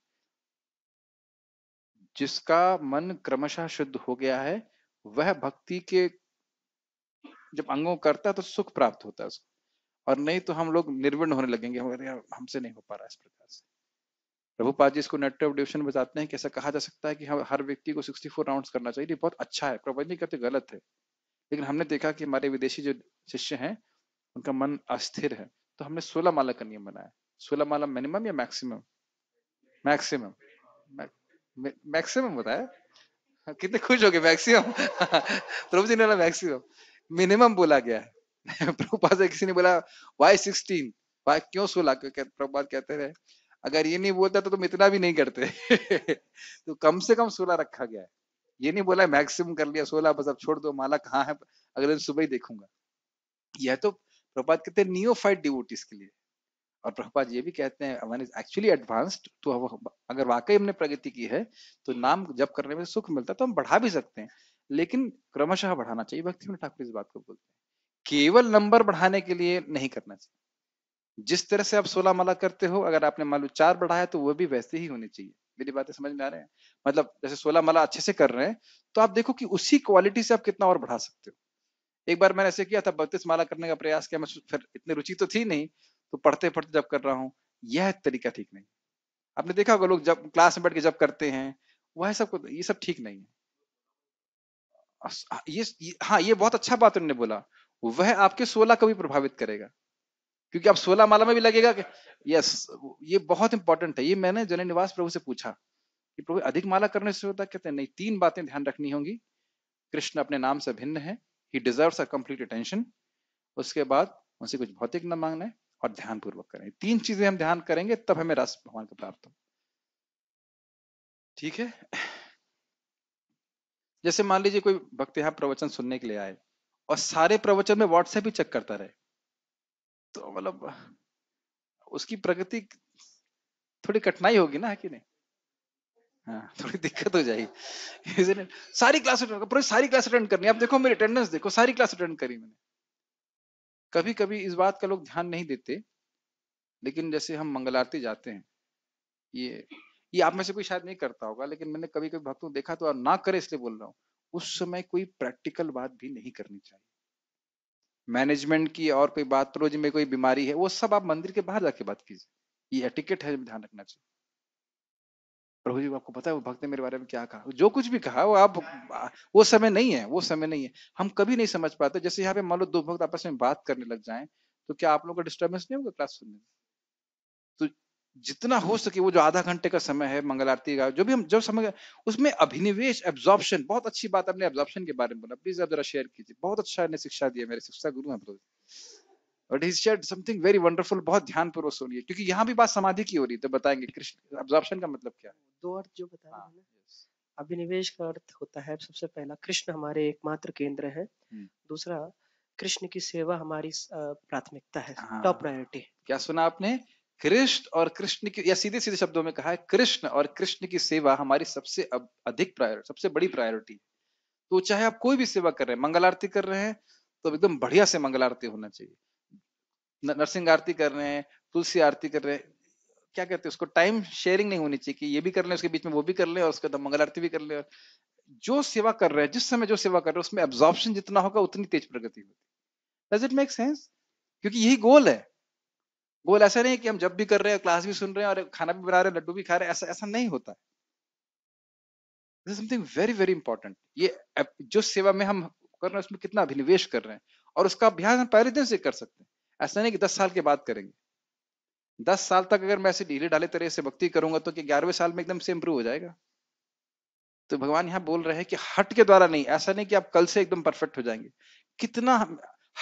[SPEAKER 1] जिसका मन क्रमशः शुद्ध हो गया है वह भक्ति के जब अंगों करता है तो सुख प्राप्त होता है उसको और नहीं तो हम लोग निर्विण होने लगेंगे हमारे हमसे नहीं हो पा रहा इस प्रकार से प्रभुपाद जी इसको नेट ऑफ डिविजन बताते हैं कैसा कहा जा सकता है कि हम हर व्यक्ति को 64 राउंड्स करना चाहिए बहुत अच्छा है प्रबंध नहीं कहते गलत है लेकिन हमने देखा कि हमारे विदेशी जो शिष्य हैं उनका मन अस्थिर है तो हमने सोलह माला का नियम बनाया सोलह माला मिनिमम या मैक्सिमम मैक्सिमम मैक्सिमम बताया हाँ, कितने खुश हो गए मैक्सिमम प्रभु जी ने बोला मैक्सिमम मिनिमम बोला गया है प्रभुपाद से किसी ने बोला वाई सिक्सटीन वाई क्यों सोलह प्रभुपाद कहते रहे अगर ये नहीं बोलता तो तुम इतना भी नहीं करते तो कम से कम सोलह रखा गया है ये नहीं बोला मैक्सिमम कर लिया सोलह बस अब छोड़ दो माला कहाँ है अगले दिन सुबह ही देखूंगा यह तो प्रभुपात कहते हैं फाइट डिवोटिस के लिए और प्रभुपात ये भी कहते हैं एक्चुअली एडवांस्ड तो अगर वाकई हमने प्रगति की है तो नाम जब करने में सुख मिलता है तो हम बढ़ा भी सकते हैं लेकिन क्रमशः बढ़ाना चाहिए भक्ति ठाकुर इस बात को बोलते हैं केवल नंबर बढ़ाने के लिए नहीं करना चाहिए जिस तरह से आप सोलह माला करते हो अगर आपने मान लो चार बढ़ाया तो वह भी वैसे ही होनी चाहिए मेरी बातें समझ में आ रहे हैं मतलब जैसे सोलह माला अच्छे से कर रहे हैं तो आप देखो कि उसी क्वालिटी से आप कितना और बढ़ा सकते हो एक बार मैंने ऐसे किया था बत्तीस माला करने का प्रयास किया मैं फिर इतनी रुचि तो थी नहीं तो पढ़ते पढ़ते जब कर रहा हूँ यह तरीका ठीक नहीं आपने देखा होगा लोग जब क्लास में बैठ के जब करते हैं वह सब ये सब ठीक नहीं है ये हाँ ये बहुत अच्छा बात उन्होंने बोला वह आपके सोलह को भी प्रभावित करेगा क्योंकि आप सोलह माला में भी लगेगा कि यस ये बहुत इंपॉर्टेंट है ये मैंने जन निवास प्रभु से पूछा कि प्रभु अधिक माला करने से होता कहते हैं नहीं तीन बातें ध्यान रखनी होंगी कृष्ण अपने नाम से भिन्न है he deserves a complete attention उसके बाद उनसे कुछ भौतिक न मांगना और ध्यान पूर्वक करें तीन चीजें हम ध्यान करेंगे तब हमें रस भगवान को प्राप्त हो ठीक है जैसे मान लीजिए कोई भक्त यहाँ प्रवचन सुनने के लिए आए और सारे प्रवचन में व्हाट्सएप ही चेक करता रहे तो मतलब उसकी प्रगति थोड़ी कठिनाई होगी ना है कि नहीं हाँ, थोड़ी दिक्कत हो जाएगी सारी क्लास अटेंड पूरी सारी क्लास अटेंड करनी आप देखो मेरी अटेंडेंस देखो सारी क्लास अटेंड करी मैंने कभी कभी इस बात का लोग ध्यान नहीं देते लेकिन जैसे हम मंगलारती जाते हैं ये ये आप में से कोई शायद नहीं करता होगा लेकिन मैंने कभी कभी भक्तों देखा तो ना करे इसलिए बोल रहा हूँ उस समय कोई प्रैक्टिकल बात भी नहीं करनी चाहिए मैनेजमेंट की और कोई बात रोज में कोई बीमारी है वो सब आप मंदिर के बाहर जाके बात कीजिए ये टिकट है ध्यान रखना चाहिए प्रभु जी को आपको पता है वो भक्त ने मेरे बारे में क्या कहा जो कुछ भी कहा वो आप वो समय नहीं है वो समय नहीं है हम कभी नहीं समझ पाते जैसे यहाँ पे मान लो दो भक्त आपस में बात करने लग जाए तो क्या आप लोगों का डिस्टर्बेंस नहीं होगा क्लास सुनने में तो जितना हो सके वो जो आधा घंटे का समय है मंगल आरती का जो भी हम जब समय उसमें अभिनिवेश एब्जॉर्प्शन बहुत अच्छी बात आपने एब्जॉर्प्शन के बारे में बोला प्लीज आप जरा शेयर कीजिए बहुत अच्छा ने शिक्षा दिया मेरे शिक्षा गुरु हैं but he said something very wonderful बहुत ध्यानपूर्वक सुनिए क्योंकि यहाँ भी बात समाधि की हो रही है तो बताएंगे कृष्ण एब्जॉर्प्शन का मतलब क्या है
[SPEAKER 2] दो अर्थ जो बता रहे हाँ, हैं ना अभिनिवेश का अर्थ होता है सबसे पहला कृष्ण हमारे एकमात्र केंद्र है हम्म। दूसरा कृष्ण की
[SPEAKER 1] सेवा हमारी प्राथमिकता है टॉप हाँ। प्रायोरिटी क्या सुना आपने कृष्ण और कृष्ण की या सीधे सीधे शब्दों में कहा है कृष्ण और कृष्ण की सेवा हमारी सबसे अधिक प्रायोरिटी सबसे बड़ी प्रायोरिटी तो चाहे आप कोई भी सेवा कर रहे हैं मंगल आरती कर रहे हैं तो एकदम बढ़िया से मंगल आरती होना चाहिए नरसिंह आरती कर रहे हैं तुलसी आरती कर रहे हैं क्या कहते हैं उसको टाइम शेयरिंग नहीं होनी चाहिए कि ये भी कर लें उसके बीच में वो भी कर ले और उसके बाद मंगल आरती भी कर और जो सेवा कर रहे हैं जिस समय जो सेवा कर रहे हैं उसमें एब्जॉर्प्शन जितना होगा उतनी तेज प्रगति होगी डज इट मेक सेंस क्योंकि यही गोल है गोल ऐसा नहीं कि हम जब भी कर रहे हैं क्लास भी सुन रहे हैं और खाना भी बना रहे हैं लड्डू भी खा रहे हैं ऐसा ऐसा नहीं होता है समथिंग वेरी वेरी इंपॉर्टेंट ये जो सेवा में हम कर रहे हैं उसमें कितना अभिनिवेश कर रहे हैं और उसका अभ्यास हम पहले दिन से कर सकते हैं ऐसा नहीं कि दस साल के बाद करेंगे दस साल तक अगर मैं ऐसे ढीले डाले तरह से भक्ति करूंगा तो कि ग्यारहवें साल में एकदम से इंप्रूव हो जाएगा तो भगवान यहाँ बोल रहे हैं कि हट के द्वारा नहीं ऐसा नहीं कि आप कल से एकदम परफेक्ट हो जाएंगे कितना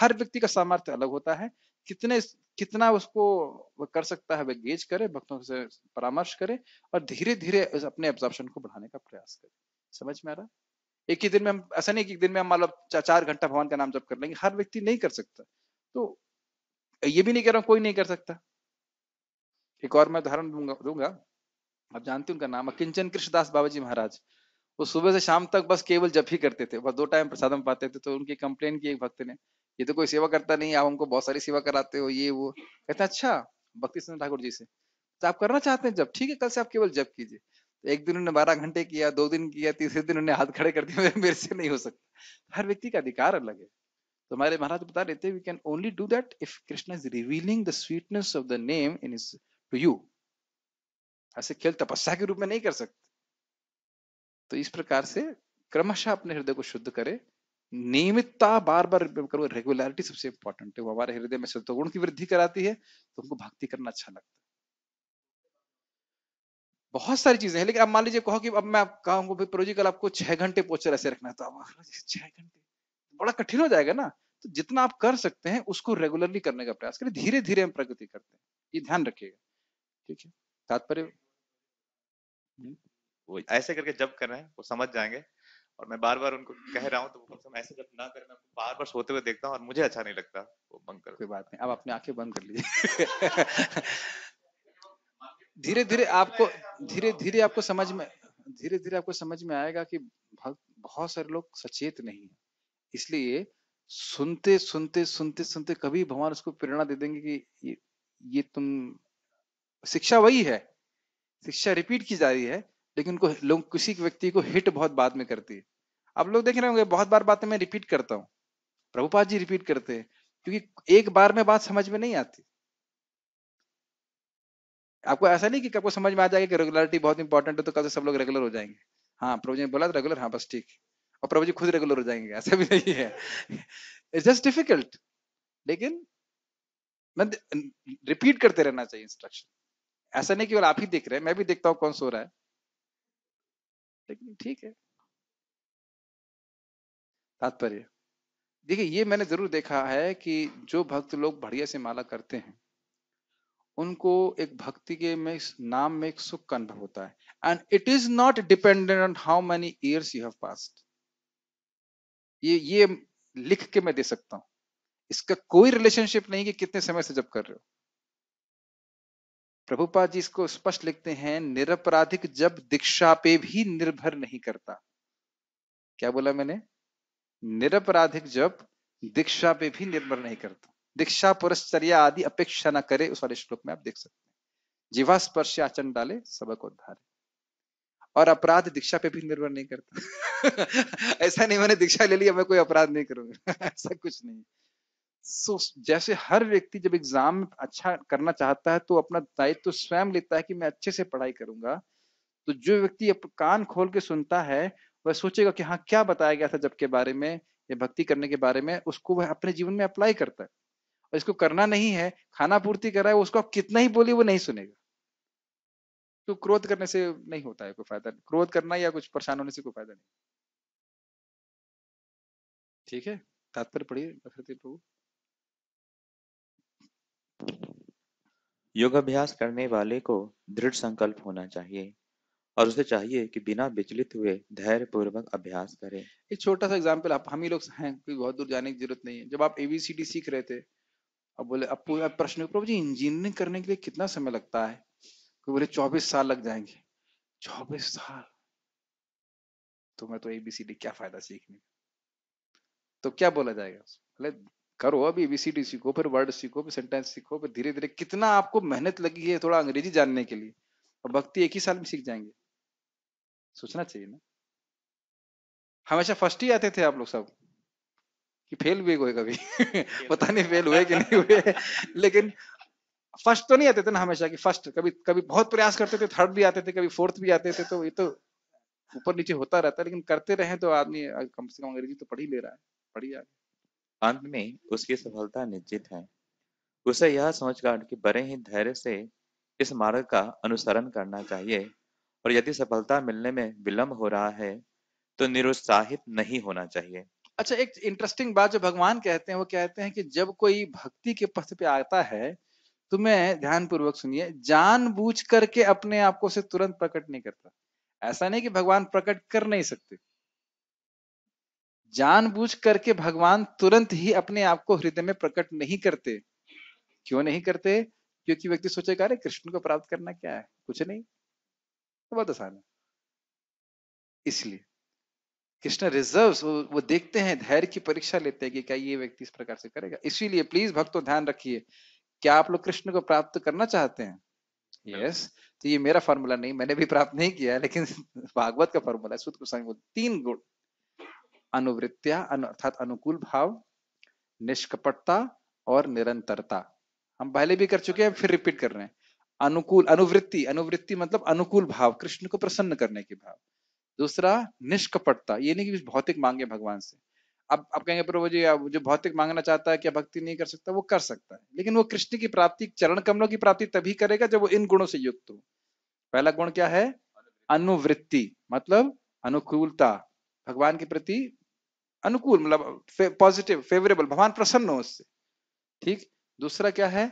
[SPEAKER 1] हर व्यक्ति का सामर्थ्य अलग होता है कितने कितना उसको कर सकता है वह गेज करे भक्तों से परामर्श करे और धीरे धीरे अपने एब्जॉर्प्शन को बढ़ाने का प्रयास करे समझ में आ रहा एक ही दिन में हम ऐसा नहीं कि एक दिन में हम मान लो चार घंटा भगवान का नाम जप कर लेंगे हर व्यक्ति नहीं कर सकता तो ये भी नहीं कह रहा हूँ कोई नहीं कर सकता एक और मैं उदाहरण दूंगा आप जानते उनका नाम अकिंचन कृष्णदास बाबा जी महाराज वो सुबह से शाम तक बस केवल जप ही करते थे बस दो टाइम प्रसादम पाते थे तो उनकी कंप्लेन की एक भक्त ने ये तो कोई सेवा करता नहीं आप हमको बहुत सारी सेवा कराते हो ये वो कहते अच्छा भक्ति सिंह ठाकुर जी से तो आप करना चाहते हैं जब ठीक है कल से आप केवल जब कीजिए तो एक दिन उन्होंने बारह घंटे किया दो दिन किया तीसरे दिन उन्होंने हाथ खड़े कर दिए मेरे से नहीं हो सकता हर व्यक्ति का अधिकार अलग है तो हमारे महाराज बता रहे थे we can only do that if Krishna is revealing the sweetness of the name in is to you ऐसे खेल तपस्या के रूप में नहीं कर सकते तो इस प्रकार से क्रमशः अपने हृदय को शुद्ध करें नियमितता बार बार करो रेगुलरिटी सबसे इंपॉर्टेंट है वो हमारे हृदय में गुण की वृद्धि कराती है तो हमको भक्ति करना अच्छा लगता है बहुत सारी चीजें हैं लेकिन अब मान लीजिए कहो कि अब मैं कहूंगा भाई प्रोजी कल आपको छह घंटे पोचर ऐसे रखना है तो हाँ, छह घंटे बड़ा कठिन हो जाएगा ना तो जितना आप कर सकते हैं उसको रेगुलरली करने का प्रयास करें धीरे धीरे हम प्रगति करते हैं ये ध्यान रखिएगा ठीक है तात्पर्य
[SPEAKER 2] हम्म। ऐसे करके जब कर रहे हैं वो समझ जाएंगे और मैं बार बार उनको कह रहा हूँ तो कम से कम ऐसे जब ना करें मैं बार बार सोते हुए देखता हूँ और मुझे अच्छा नहीं लगता वो बंद कर कोई बात नहीं अब अपनी आंखें बंद कर लीजिए
[SPEAKER 1] धीरे धीरे आपको धीरे धीरे आपको समझ में धीरे धीरे आपको समझ में आएगा कि बहुत सारे लोग सचेत नहीं है इसलिए सुनते सुनते सुनते सुनते कभी भगवान उसको प्रेरणा दे देंगे कि ये, ये तुम शिक्षा वही है शिक्षा रिपीट की जा रही है लेकिन उनको लोग किसी व्यक्ति को हिट बहुत बाद में करती है आप लोग देख रहे होंगे बहुत बार बातें मैं रिपीट करता हूँ प्रभुपाद जी रिपीट करते हैं क्योंकि एक बार में बात समझ में नहीं आती आपको ऐसा नहीं कि आपको समझ में आ जाएगा कि रेगुलरिटी बहुत इंपॉर्टेंट है तो कल से सब लोग रेगुलर हो जाएंगे हाँ प्रभु जी ने बोला रेगुलर हाँ बस ठीक और प्रभु जी खुद रेगुलर हो जाएंगे ऐसा भी नहीं है इट्स जस्ट डिफिकल्ट लेकिन मैं रिपीट करते रहना चाहिए इंस्ट्रक्शन ऐसा नहीं केवल आप ही दिख रहे हैं मैं भी देखता हूं कौन सो रहा है लेकिन ठीक है तात्पर्य देखिए ये मैंने जरूर देखा है कि जो भक्त लोग बढ़िया से माला करते हैं उनको एक भक्ति के में नाम में एक सुख का अनुभव होता है and it is not dependent on how many years you have passed ये ये लिख के मैं दे सकता हूं इसका कोई रिलेशनशिप नहीं कि कितने समय से जब कर रहे हो प्रभुपा जी इसको स्पष्ट लिखते हैं निरपराधिक जब दीक्षा पे भी निर्भर नहीं करता क्या बोला मैंने निरपराधिक जब दीक्षा पे भी निर्भर नहीं करता दीक्षा पुरस्चर्या आदि अपेक्षा न करे उस वाले श्लोक में आप देख सकते हैं जीवा स्पर्श आचरण डाले सबक उद्धारे और अपराध दीक्षा पे भी निर्भर नहीं करता ऐसा नहीं मैंने दीक्षा ले ली मैं कोई अपराध नहीं करूंगा ऐसा कुछ नहीं सो so, जैसे हर व्यक्ति जब एग्जाम अच्छा करना चाहता है तो अपना दायित्व तो स्वयं लेता है कि मैं अच्छे से पढ़ाई करूंगा तो जो व्यक्ति कान खोल के सुनता है वह सोचेगा कि हाँ क्या बताया गया था जब के बारे में या भक्ति करने के बारे में उसको वह अपने जीवन में अप्लाई करता है और इसको करना नहीं है खाना पूर्ति करा है उसको आप कितना ही बोली वो नहीं सुनेगा तो क्रोध करने से नहीं होता है कोई फायदा नहीं क्रोध करना या कुछ परेशान होने से कोई फायदा नहीं
[SPEAKER 2] ठीक है तात्पर्य पढ़िए प्रभु योग अभ्यास करने वाले को दृढ़ संकल्प होना चाहिए और उसे चाहिए कि बिना विचलित हुए धैर्य पूर्वक अभ्यास करें
[SPEAKER 1] एक छोटा सा एग्जाम्पल आप हम ही लोग हैं कोई बहुत दूर जाने की जरूरत नहीं है जब आप एबीसीडी सीख रहे थे अब बोले अब पूरा प्रश्न प्रभु जी इंजीनियरिंग करने के लिए कितना समय लगता है कोई बोले चौबीस साल लग जाएंगे चौबीस साल तो मैं तो एबीसीडी क्या फायदा सीखने तो क्या बोला जाएगा बोले करो अभी एबीसीडी सीखो फिर वर्ड सीखो फिर सेंटेंस सीखो फिर धीरे धीरे कितना आपको मेहनत लगी है थोड़ा अंग्रेजी जानने के लिए और भक्ति एक ही साल में सीख जाएंगे सोचना चाहिए ना हमेशा फर्स्ट ही आते थे आप लोग सब कि फेल भी हुए कभी पता नहीं फेल हुए कि नहीं हुए लेकिन फर्स्ट तो नहीं आते थे ना हमेशा कि फर्स्ट कभी कभी बहुत प्रयास करते थे थर्ड भी आते थे कभी फोर्थ भी आते थे तो ये तो ऊपर नीचे होता रहता है लेकिन करते रहे तो आदमी कम से कम अंग्रेजी तो पढ़ ही ले रहा है पढ़ ही है
[SPEAKER 2] अंत में उसकी सफलता निश्चित है उसे यह समझकर कि बड़े ही धैर्य से इस मार्ग का अनुसरण करना चाहिए और यदि सफलता मिलने में विलंब हो रहा है तो निरुत्साहित नहीं होना चाहिए
[SPEAKER 1] अच्छा एक इंटरेस्टिंग बात जो भगवान कहते हैं वो कहते हैं कि जब कोई भक्ति के पथ पे आता है तो मैं ध्यान पूर्वक सुनिए जान बूझ करके अपने आप को से तुरंत प्रकट नहीं करता ऐसा नहीं कि भगवान प्रकट कर नहीं सकते जानबूझ करके भगवान तुरंत ही अपने आप को हृदय में प्रकट नहीं करते क्यों नहीं करते क्योंकि व्यक्ति सोचेगा अरे कृष्ण को प्राप्त करना क्या है कुछ नहीं तो बहुत आसान है इसलिए कृष्ण रिजर्व वो, वो देखते हैं धैर्य की परीक्षा लेते हैं कि क्या ये व्यक्ति इस प्रकार से करेगा इसीलिए प्लीज भक्तों ध्यान रखिए क्या आप लोग कृष्ण को प्राप्त करना चाहते हैं यस yes. तो ये मेरा फॉर्मूला नहीं मैंने भी प्राप्त नहीं किया लेकिन भागवत का फॉर्मूला है सुध गोस्वामी तीन गुण अनुवृत्तिया अर्थात अनु, अनुकूल भाव निष्कपटता और निरंतरता हम पहले भी कर चुके हैं फिर रिपीट कर रहे हैं अनुकूल अनुवृत्ति अनुवृत्ति मतलब अनुकूल भाव कृष्ण को प्रसन्न करने के भाव दूसरा निष्कपटता ये नहीं कि भौतिक मांगे भगवान से अब आप कहेंगे प्रभु जी अब जो भौतिक मांगना चाहता है क्या भक्ति नहीं कर सकता वो कर सकता है लेकिन वो कृष्ण की प्राप्ति चरण कमलों की प्राप्ति तभी करेगा जब वो इन गुणों से युक्त हो पहला गुण क्या है अनुवृत्ति मतलब अनुकूलता भगवान के प्रति अनुकूल मतलब पॉजिटिव फेवरेबल भगवान प्रसन्न हो उससे ठीक दूसरा क्या है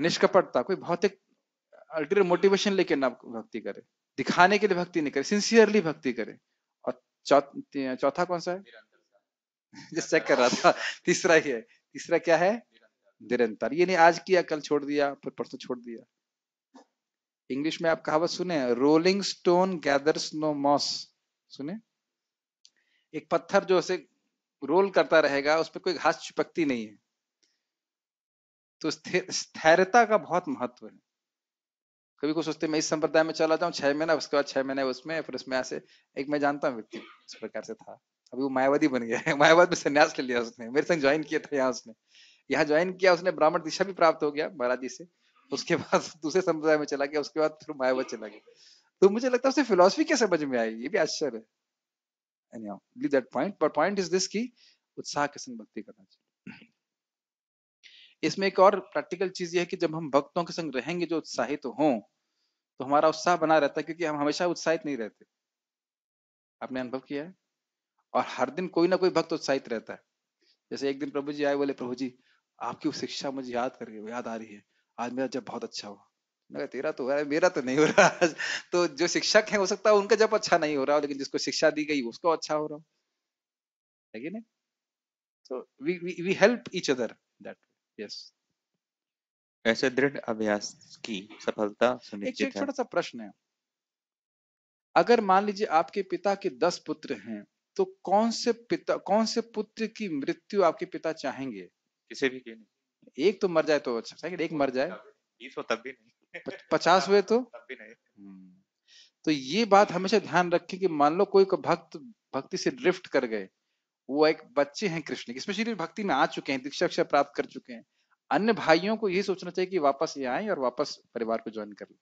[SPEAKER 1] निष्कपटता कोई भौतिक अल्टीरियर मोटिवेशन लेके ना भक्ति करे दिखाने के लिए भक्ति नहीं करे सिंसियरली भक्ति करे और चौथा चौथ, कौन सा है जिस चेक कर रहा था तीसरा ही है तीसरा क्या है निरंतर ये नहीं आज किया कल छोड़ दिया फिर परसों छोड़ दिया इंग्लिश में आप कहावत सुने rolling stone gathers no moss सुने एक पत्थर जो उसे रोल करता रहेगा उस पर कोई घास चिपकती नहीं है तो स्थिरता का बहुत महत्व है कभी कुछ सोचते मैं इस संप्रदाय में चला जाऊं छह महीना उसके बाद छह महीने उसमें फिर उसमें ऐसे एक मैं जानता हूँ व्यक्ति इस प्रकार से था अभी वो मायावादी बन गया है मायावाद में संन्यास ले लिया उसने मेरे संग ज्वाइन किया था यहाँ उसने यहाँ ज्वाइन किया उसने ब्राह्मण दिशा भी प्राप्त हो गया महाराज जी से उसके बाद दूसरे संप्रदाय में चला गया उसके बाद फिर मायावाद चला गया तो मुझे लगता है उसे फिलोसफी क्या समझ में आई ये भी आश्चर्य है anyhow leave that point but point is this ki उत्साह के संग भक्ति करना चाहिए इसमें एक और प्रैक्टिकल चीज यह है कि जब हम भक्तों के संग रहेंगे जो उत्साहित तो हों तो हमारा उत्साह बना रहता है क्योंकि हम हमेशा उत्साहित नहीं रहते आपने अनुभव किया है और हर दिन कोई ना कोई भक्त उत्साहित रहता है जैसे एक दिन प्रभु जी आए बोले प्रभु जी आपकी शिक्षा मुझे याद कर रही है याद आ रही है आज मेरा जब बहुत अच्छा हुआ मैं तेरा तो हो रहा है मेरा तो नहीं हो रहा तो जो शिक्षक है हो सकता है उनका जब अच्छा नहीं हो रहा हो लेकिन जिसको शिक्षा दी गई उसको अच्छा हो रहा हो है कि नहीं तो we we help
[SPEAKER 2] each other that yes ऐसे दृढ़ अभ्यास की सफलता सुनिश्चित एक छोटा
[SPEAKER 1] सा प्रश्न है अगर मान लीजिए आपके पिता के दस पुत्र हैं तो कौन से पिता कौन से पुत्र की मृत्यु आपके पिता चाहेंगे
[SPEAKER 2] किसी भी के
[SPEAKER 1] नहीं एक तो मर जाए तो अच्छा एक मर जाए
[SPEAKER 2] बीस हो तब भी नहीं
[SPEAKER 1] पचास हुए तो भी नहीं हम्म। तो ये बात हमेशा ध्यान रखें कि मान लो कोई को भक्त भक्ति से ड्रिफ्ट कर गए वो एक बच्चे हैं कृष्ण के श्री भक्ति में आ चुके हैं दीक्षा प्राप्त कर चुके हैं अन्य भाइयों को ये सोचना चाहिए कि वापस ये आए और वापस परिवार को ज्वाइन कर लें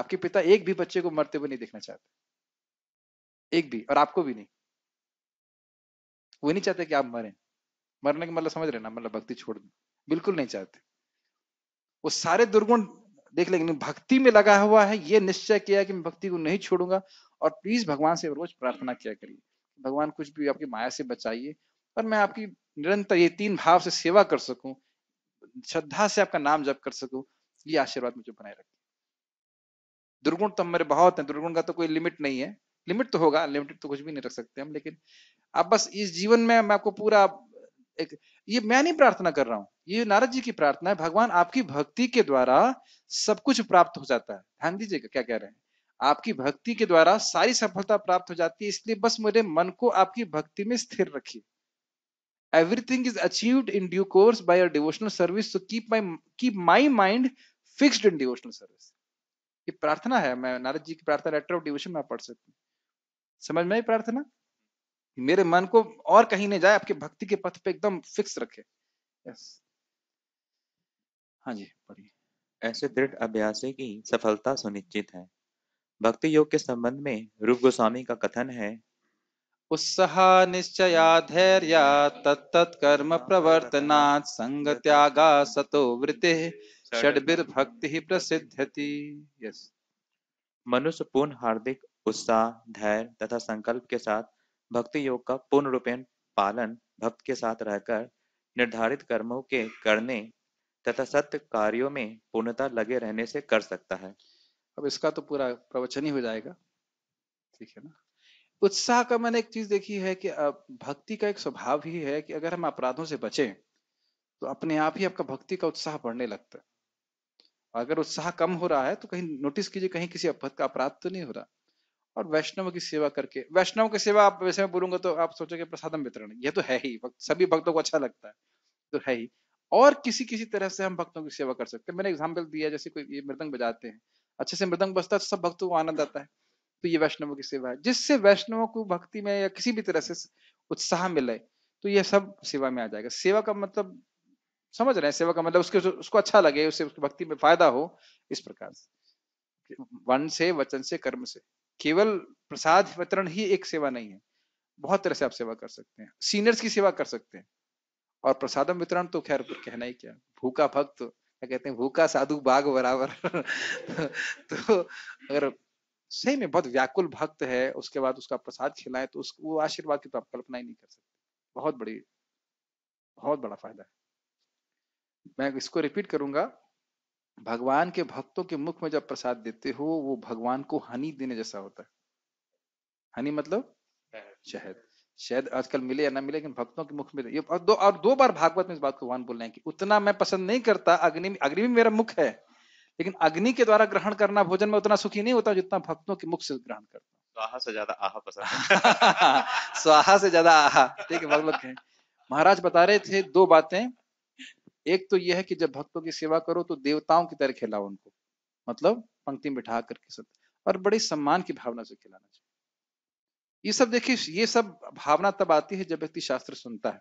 [SPEAKER 1] आपके पिता एक भी बच्चे को मरते हुए नहीं देखना चाहते एक भी और आपको भी नहीं वो नहीं चाहते कि आप मरें मरने का मतलब समझ रहे ना मतलब भक्ति छोड़ दें बिल्कुल नहीं चाहते वो सारे दुर्गुण देख लेकिन भक्ति में लगा हुआ है ये निश्चय किया कि मैं भक्ति को नहीं छोड़ूंगा और प्लीज भगवान से रोज प्रार्थना किया करिए भगवान कुछ भी आपकी माया से बचाइए और मैं आपकी निरंतर ये तीन भाव से सेवा कर सकूं श्रद्धा से आपका नाम जप कर सकूं ये आशीर्वाद मुझे बनाए रखे दुर्गुण तो मेरे बहुत है दुर्गुण का तो कोई लिमिट नहीं है लिमिट तो होगा लिमिटेड तो कुछ भी नहीं रख सकते हम लेकिन आप बस इस जीवन में मैं आपको पूरा एक ये मैं नहीं प्रार्थना कर रहा हूँ ये नारद जी की प्रार्थना है भगवान आपकी भक्ति के द्वारा सब कुछ प्राप्त हो जाता है ध्यान दीजिएगा क्या कह रहे हैं आपकी भक्ति के द्वारा सारी सफलता प्राप्त हो जाती है इसलिए बस मेरे मन को आपकी भक्ति में स्थिर रखिए everything is achieve in due course by your service service so keep my keep my mind fixed in devotional ये प्रार्थना है मैं नारद जी की प्रार्थना लेटर ऑफ डिवोशन में पढ़ सकती हूँ समझ में आई प्रार्थना मेरे मन को और कहीं नहीं जाए आपके भक्ति
[SPEAKER 2] के पथ पे एकदम फिक्स रखे यस हाँ जी पढ़िए ऐसे दृढ़ अभ्यास की सफलता सुनिश्चित है भक्ति योग के संबंध में रूप गोस्वामी का कथन है
[SPEAKER 1] उत्साह निश्चया धैर्य तत्त कर्म प्रवर्तनात् संग त्यागा सतो वृत्ति षडबीर
[SPEAKER 2] भक्ति प्रसिद्ध्यति यस मनुष्य पूर्ण हार्दिक उत्साह धैर्य तथा संकल्प के साथ भक्ति योग का पूर्ण रूपेण पालन भक्त के साथ रहकर निर्धारित कर्मों के करने तथा सत्य कार्यों में पूर्णता लगे रहने से कर सकता है अब इसका तो पूरा प्रवचन ही हो जाएगा
[SPEAKER 1] ठीक है ना उत्साह का मैंने एक चीज देखी है कि भक्ति का एक स्वभाव ही है कि अगर हम अपराधों से बचे तो अपने आप ही आपका भक्ति का उत्साह बढ़ने लगता है अगर उत्साह कम हो रहा है तो कहीं नोटिस कीजिए कहीं किसी अपराध का अपराध तो नहीं हो रहा और वैष्णव की सेवा करके वैष्णव की सेवा आप वैसे मैं बोलूंगा तो आप सोचोगे प्रसादम वितरण यह तो है ही सभी भक्तों को अच्छा लगता है तो है ही और किसी किसी तरह से हम भक्तों की सेवा कर सकते हैं मैंने एग्जाम्पल दिया जैसे कोई ये मृदंग बजाते हैं अच्छे से मृदंग बजता है तो सब भक्तों को आनंद आता है तो ये वैष्णवों की सेवा है जिससे वैष्णवों को भक्ति में या किसी भी तरह से उत्साह मिले तो ये सब सेवा में आ जाएगा सेवा का मतलब समझ रहे हैं सेवा का मतलब उसके उसको अच्छा लगे उससे उसकी भक्ति में फायदा हो इस प्रकार से वन से वचन से कर्म से केवल प्रसाद वितरण ही एक सेवा नहीं है बहुत तरह से आप सेवा कर सकते हैं सीनियर्स की सेवा कर सकते हैं और प्रसादम वितरण तो खैर कहना ही क्या भूखा भक्त क्या कहते हैं भूखा साधु बाघ बराबर तो अगर सही में बहुत व्याकुल भक्त है उसके बाद उसका प्रसाद खिलाए तो उस वो आशीर्वाद की तो आप कल्पना ही नहीं कर सकते बहुत बड़ी बहुत बड़ा फायदा है मैं इसको रिपीट करूंगा भगवान के भक्तों के मुख में जब प्रसाद देते हो वो भगवान को हनी देने जैसा होता है हनी मतलब शहद शहद आजकल मिले या ना मिले लेकिन भक्तों के मुख में ये और दो और दो बार भागवत में इस बात को भगवान बोल रहे हैं कि उतना मैं पसंद नहीं करता अग्नि अग्नि में मेरा मुख है लेकिन अग्नि के द्वारा ग्रहण करना भोजन में उतना सुखी नहीं होता जितना भक्तों के मुख से ग्रहण करता
[SPEAKER 2] स्वाहा से ज्यादा आहा
[SPEAKER 1] पसंद स्वाहा से ज्यादा आहा ठीक है भगवत महाराज बता रहे थे दो बातें एक तो यह है कि जब भक्तों की सेवा करो तो देवताओं की तरह खिलाओ उनको मतलब पंक्ति में बिठा करके सब और बड़े सम्मान की भावना से खिलाना चाहिए ये सब देखिए ये सब भावना तब आती है जब व्यक्ति शास्त्र सुनता है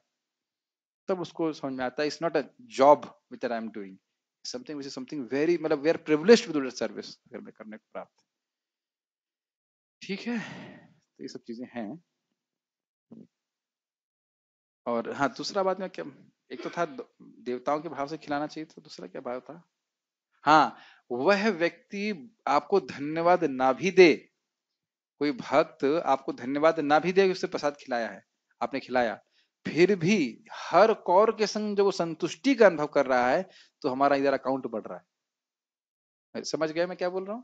[SPEAKER 1] तब उसको समझ में आता है it's not a job which I am doing something which is something very मतलब we are privilege with service करने को प्राप्त ठीक है तो ये सब चीजें हैं और हाँ दूसरा बात मैं क्या एक तो था देवताओं के भाव से खिलाना चाहिए था दूसरा क्या भाव था हाँ वह व्यक्ति आपको धन्यवाद ना भी दे कोई भक्त आपको धन्यवाद ना भी दे उससे प्रसाद खिलाया है आपने खिलाया फिर भी हर कौर के संग जब वो संतुष्टि का अनुभव कर रहा है तो हमारा इधर अकाउंट बढ़ रहा है समझ गया मैं क्या बोल रहा हूँ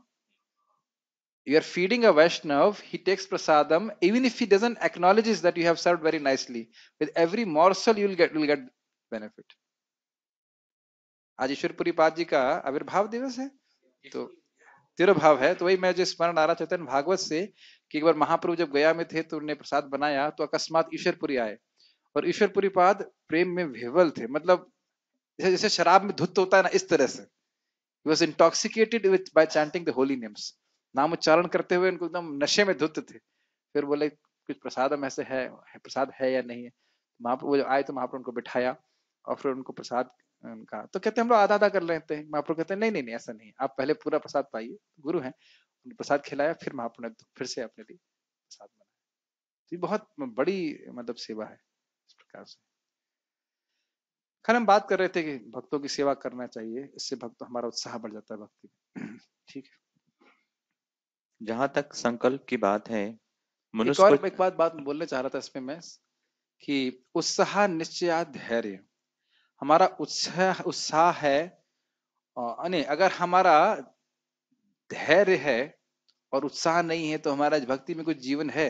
[SPEAKER 1] you are feeding a Vaishnava he takes prasadam, even if he doesn't acknowledge that you have served very nicely. With every morsel, you'll get will get benefit आज ईश्वरपुरी पाद जी का आविर्भाव दिवस है तो तिरुभाव है तो वही मैं जो स्मरण आ रहा चैतन्य भागवत से कि एक बार महाप्रभु जब गया में थे तो उन्हें प्रसाद बनाया तो अकस्मात ईश्वरपुरी आए और ईश्वरपुरी पाद प्रेम में विवल थे मतलब जैसे जैसे शराब में धुत होता है ना इस तरह से was intoxicated with by chanting the holy names नाम उच्चारण करते हुए उनको एकदम नशे में धुत थे फिर बोले कुछ प्रसाद हम ऐसे है प्रसाद है या नहीं है तो महाप्रभु आए तो महाप्रभु उनको बिठाया और फिर उनको प्रसाद कहा तो कहते हम लोग आधा आधा कर लेते हैं महाप्रभु कहते हैं नहीं नहीं नहीं ऐसा नहीं आप पहले पूरा प्रसाद पाइए गुरु है प्रसाद खिलाया फिर महाप्रभु ने फिर से अपने लिए प्रसाद बनाया तो बहुत बड़ी मतलब सेवा है इस प्रकार से खैर हम बात कर रहे थे कि भक्तों की सेवा करना चाहिए इससे भक्त हमारा उत्साह बढ़ जाता है भक्ति ठीक है
[SPEAKER 2] जहां तक संकल्प की बात है एक और एक
[SPEAKER 1] बात बात बोलना चाह रहा था इसमें मैं
[SPEAKER 2] कि उत्साह
[SPEAKER 1] निश्चया धैर्य हमारा उत्साह उत्साह है अने अगर हमारा धैर्य है और उत्साह नहीं है तो हमारा भक्ति में कुछ जीवन है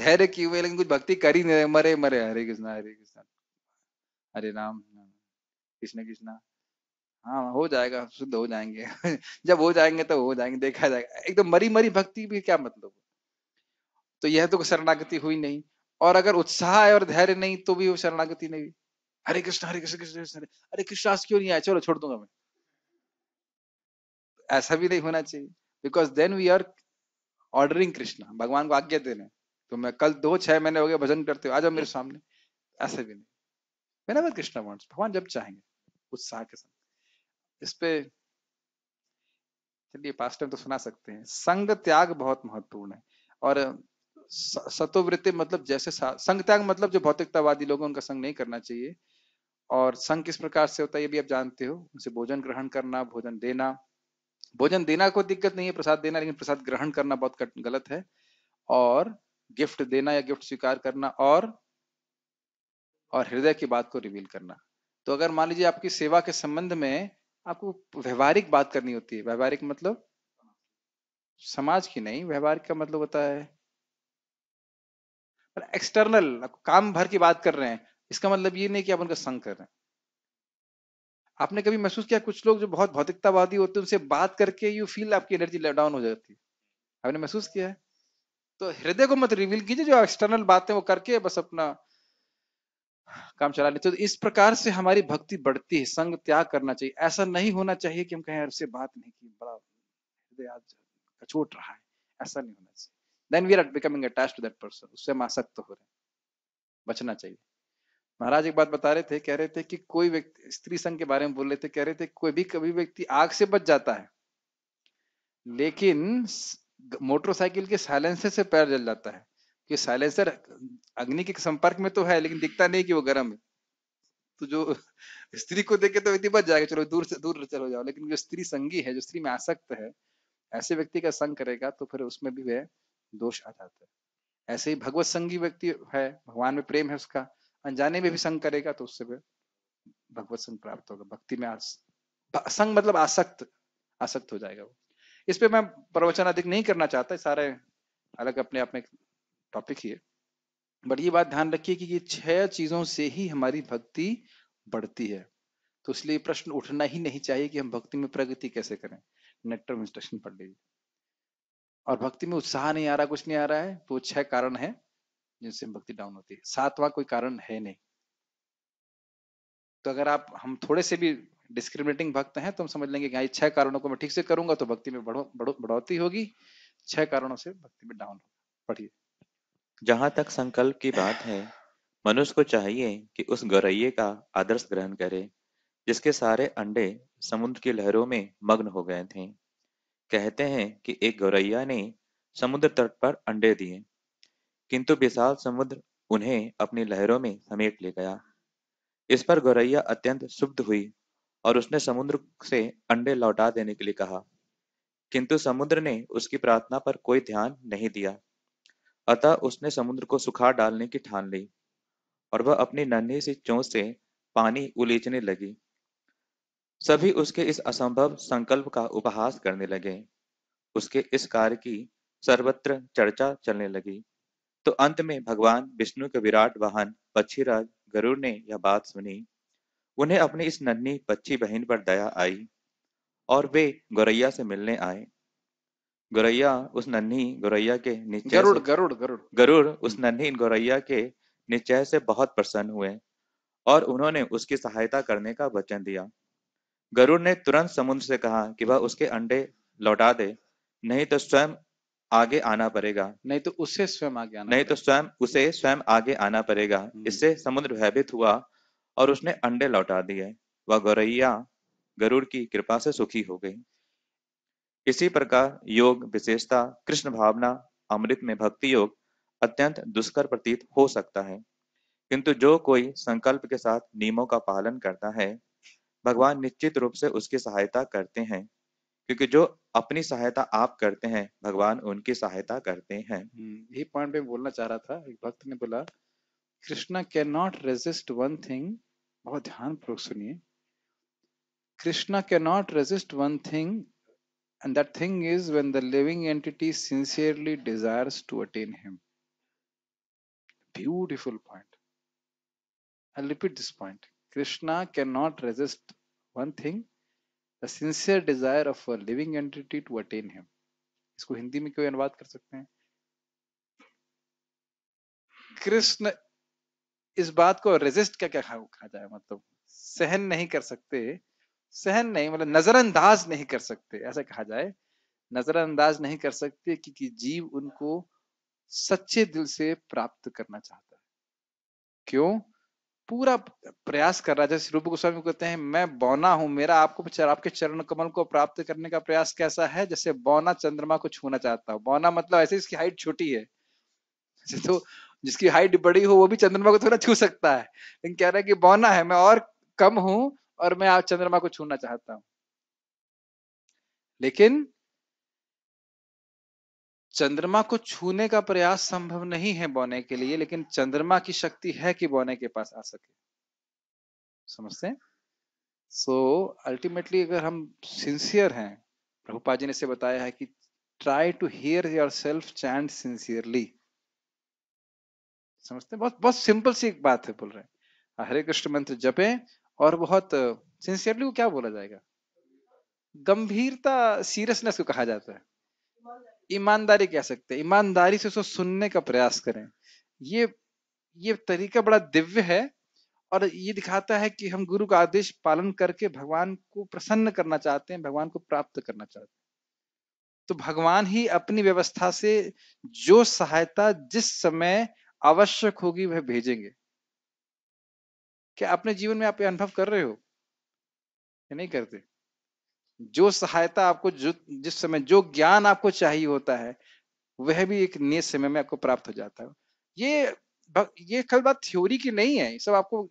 [SPEAKER 1] धैर्य की हुए लेकिन कुछ भक्ति कर ही नहीं मरे मरे हरे कृष्णा हरे कृष्णा हरे राम कृष्ण कृष्णा हाँ हो जाएगा शुद्ध हो जाएंगे जब हो जाएंगे तो हो जाएंगे देखा जाएगा एकदम तो मरी मरी भक्ति भी क्या मतलब तो यह तो शरणागति हुई नहीं और अगर उत्साह है और धैर्य नहीं तो भी वो शरणागति नहीं हरे कृष्ण हरे कृष्ण कृष्ण कृष्ण अरे कृष्ण आज क्यों नहीं आया चलो छोड़ दूंगा मैं ऐसा भी नहीं होना चाहिए because then we are ordering Krishna भगवान को आज्ञा देने तो मैं कल दो छह महीने हो गए भजन करते हुए आ जाओ मेरे सामने ऐसे भी नहीं वेन एवर कृष्ण वॉन्ट्स भगवान जब चाहेंगे उत्साह के साथ इस पे चलिए पास टाइम तो सुना सकते हैं संग त्याग बहुत महत्वपूर्ण है और सतोवृत्ति मतलब जैसे संग त्याग मतलब जो भौतिकतावादी लोग उनका संग नहीं करना चाहिए और संघ किस प्रकार से होता है ये भी आप जानते हो उनसे भोजन ग्रहण करना भोजन देना भोजन देना कोई दिक्कत नहीं है प्रसाद देना लेकिन प्रसाद ग्रहण करना बहुत गलत है और गिफ्ट देना या गिफ्ट स्वीकार करना और और हृदय की बात को रिवील करना तो अगर मान लीजिए आपकी सेवा के संबंध में आपको व्यवहारिक बात करनी होती है व्यवहारिक मतलब समाज की नहीं व्यवहारिक का मतलब होता है एक्सटर्नल काम भर की बात कर रहे हैं इसका मतलब ये नहीं कि आप उनका संग कर रहे हैं आपने कभी महसूस किया कुछ लोग जो बहुत भौतिकतावादी होते हैं उनसे बात करके यू फील आपकी एनर्जी डाउन हो जाती है आपने महसूस किया है तो हृदय को मत रिवील कीजिए जो एक्सटर्नल बातें वो करके बस अपना काम चला लेते तो इस प्रकार से हमारी भक्ति बढ़ती है संग त्याग करना चाहिए ऐसा नहीं होना चाहिए कि हम कहें उससे बात नहीं की बड़ा हृदय आज कचोट रहा है ऐसा नहीं होना चाहिए then we are becoming attach to that person उससे हम आसक्त हो रहे हैं बचना चाहिए महाराज एक बात बता रहे थे कह रहे थे कि कोई व्यक्ति स्त्री संघ के बारे में बोल रहे थे कह रहे थे कोई भी कभी व्यक्ति आग से बच जाता है लेकिन मोटरसाइकिल के साइलेंसर से पैर जल जाता है कि साइलेंसर अग्नि के संपर्क में तो है लेकिन दिखता नहीं कि वो गर्म है तो जो स्त्री को देखे तो व्यक्ति बच जाएगा चलो दूर से दूर चलो जाओ लेकिन जो स्त्री संगी है जो स्त्री में आसक्त है ऐसे व्यक्ति का संग करेगा तो फिर उसमें भी वह दोष आ जाता है ऐसे ही भगवत संगी व्यक्ति है भगवान में प्रेम है उसका अनजाने में भी संग करेगा तो उससे भगवत संग प्राप्त होगा भक्ति में आस संग मतलब आसक्त आसक्त हो जाएगा वो इस पे मैं प्रवचन अधिक नहीं करना चाहता सारे अलग अपने आप में टॉपिक ही है बट ये बात ध्यान रखिए कि ये छह चीजों से ही हमारी भक्ति बढ़ती है तो इसलिए प्रश्न उठना ही नहीं चाहिए कि हम भक्ति में प्रगति कैसे करें नेक्टर इंस्ट्रक्शन पढ़ लीजिए और भक्ति में उत्साह नहीं आ रहा कुछ नहीं आ रहा है तो छह कारण है जिनसे भक्ति डाउन होती है सातवां कोई कारण है नहीं तो अगर आप हम थोड़े से भी डिस्क्रिमिनेटिंग भक्त हैं तो हम समझ लेंगे कि हाँ, छह कारणों को मैं ठीक से करूंगा तो भक्ति में बढ़ोतरी होगी छह कारणों से भक्ति
[SPEAKER 2] में डाउन होगा पढ़िए जहां तक संकल्प की बात है मनुष्य को चाहिए कि उस गौरैये का आदर्श ग्रहण करे जिसके सारे अंडे समुद्र की लहरों में मग्न हो गए थे कहते हैं कि एक गौरैया ने समुद्र तट पर अंडे दिए किंतु विशाल समुद्र उन्हें अपनी लहरों में समेट ले गया इस पर गौरैया अत्यंत शुभ हुई और उसने समुद्र से अंडे लौटा देने के लिए कहा किंतु समुद्र ने उसकी प्रार्थना पर कोई ध्यान नहीं दिया अतः उसने समुद्र को सुखा डालने की ठान ली और वह अपनी नन्ही सी चोंच से पानी उलीचने लगी सभी उसके इस असंभव संकल्प का उपहास करने लगे उसके इस कार्य की सर्वत्र चर्चा चलने लगी तो अंत में भगवान विष्णु के विराट वाहन पक्षीराज गरुड़ ने यह बात सुनी उन्हें अपनी इस नन्ही पक्षी बहन पर दया आई और वे गोरैया से मिलने आए गोरैया उस नन्ही गोरैया के निश्चय गरुड़ गरुड़ गरुड़ गरुड़ उस हम्म। नन्ही गौरैया के निचय से बहुत प्रसन्न हुए और उन्होंने उसकी सहायता करने का वचन दिया गरुड़ ने तुरंत समुद्र से कहा कि वह उसके अंडे लौटा दे नहीं तो स्वयं आगे आना पड़ेगा
[SPEAKER 1] नहीं तो उसे स्वयं आगे आना
[SPEAKER 2] नहीं तो स्वयं उसे स्वयं आगे आना पड़ेगा हम्म। इससे समुद्र भयभीत हुआ और उसने अंडे लौटा दिए वह गौरैया गरुड़ की कृपा से सुखी हो गई इसी प्रकार योग विशेषता कृष्ण भावना अमृत में भक्ति योग अत्यंत दुष्कर प्रतीत हो सकता है किंतु जो कोई संकल्प के साथ नियमों का पालन करता है भगवान निश्चित रूप से उसकी सहायता करते हैं क्योंकि जो अपनी सहायता आप करते हैं भगवान उनकी सहायता करते हैं
[SPEAKER 1] हम्म, यही पॉइंट में बोलना चाह रहा था एक भक्त ने बोला Krishna cannot resist one thing बहुत ध्यान पूर्वक सुनिए Krishna cannot resist one thing and that thing is when the living entity sincerely desires to attain him beautiful point I repeat this point Krishna cannot resist one thing the sincere desire of a living entity to attain him इसको हिंदी में क्यों अनुवाद कर सकते हैं कृष्ण इस बात को रेजिस्ट क्या क्या कहा जाए मतलब सहन नहीं कर सकते सहन नहीं मतलब नजरअंदाज नहीं कर सकते ऐसा कहा जाए नजरअंदाज नहीं कर सकते क्योंकि जीव उनको सच्चे दिल से प्राप्त करना चाहता है क्यों पूरा प्रयास कर रहा है जैसे रूप गोस्वामी कहते हैं मैं बौना हूं मेरा आपको आपके चरण कमल को प्राप्त करने का प्रयास कैसा है जैसे बौना चंद्रमा को छूना चाहता हूँ बौना मतलब ऐसे इसकी हाइट छोटी है तो जिसकी हाइट बड़ी हो वो भी चंद्रमा को थोड़ा छू सकता है लेकिन कह रहा है कि बौना है मैं और कम हूं और मैं आप चंद्रमा को छूना चाहता हूं लेकिन चंद्रमा को छूने का प्रयास संभव नहीं है बोने के लिए लेकिन चंद्रमा की शक्ति है कि बोने के पास आ सके समझते हैं सो अल्टीमेटली अगर हम सिंसियर हैं प्रभुपा जी ने से बताया है कि try to hear yourself chant sincerely समझते बहुत बहुत सिंपल सी एक बात है बोल रहे हैं हरे कृष्ण मंत्र जपे और बहुत सिंसियरली वो क्या बोला जाएगा गंभीरता सीरियसनेस को कहा जाता है ईमानदारी कह सकते हैं ईमानदारी से उसको सुनने का प्रयास करें ये ये तरीका बड़ा दिव्य है और ये दिखाता है कि हम गुरु का आदेश पालन करके भगवान को प्रसन्न करना चाहते हैं भगवान को प्राप्त करना चाहते हैं तो भगवान ही अपनी व्यवस्था से जो सहायता जिस समय आवश्यक होगी वह भेजेंगे क्या अपने जीवन में आप ये अनुभव कर रहे हो या नहीं करते जो सहायता आपको जो जिस समय जो ज्ञान आपको चाहिए होता है वह भी एक नए समय में आपको प्राप्त हो जाता है ये ये कल बात थ्योरी की नहीं है सब आपको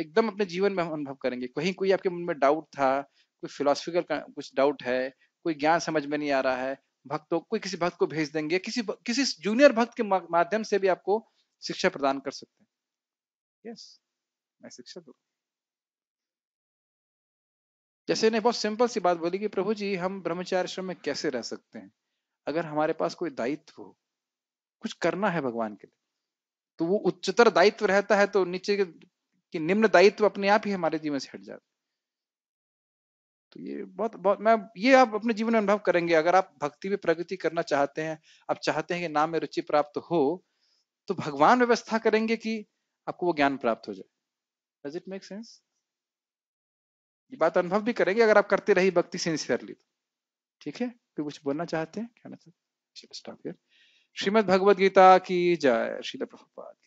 [SPEAKER 1] एकदम अपने जीवन में अनुभव करेंगे कहीं कोई आपके मन में डाउट था कोई फिलोसफिकल कुछ डाउट है कोई ज्ञान समझ में नहीं आ रहा है भक्तों कोई किसी भक्त को भेज देंगे किसी किसी जूनियर भक्त के माध्यम से भी आपको शिक्षा प्रदान कर सकते
[SPEAKER 2] हैं यस yes,
[SPEAKER 1] मैं शिक्षा दूंगा जैसे ने बहुत सिंपल सी बात बोली कि प्रभु जी हम ब्रह्मचार्य आश्रम में कैसे रह सकते हैं अगर हमारे पास कोई दायित्व हो कुछ करना है भगवान के लिए तो वो उच्चतर दायित्व रहता है तो नीचे के कि निम्न दायित्व अपने आप ही हमारे जीवन से हट जाते तो ये बहुत बहुत मैं ये आप अपने जीवन में अनुभव करेंगे अगर आप भक्ति में प्रगति करना चाहते हैं आप चाहते हैं कि नाम में रुचि प्राप्त हो तो भगवान व्यवस्था करेंगे कि आपको वो ज्ञान प्राप्त हो जाए डज इट मेक सेंस ये बात अनुभव भी करेंगे अगर आप करते रही भक्ति सिंसियरली तो। ठीक है तो कुछ बोलना चाहते हैं क्या स्टॉप मतलब? श्रीमद भगवद गीता की जय श्री प्रभुपाद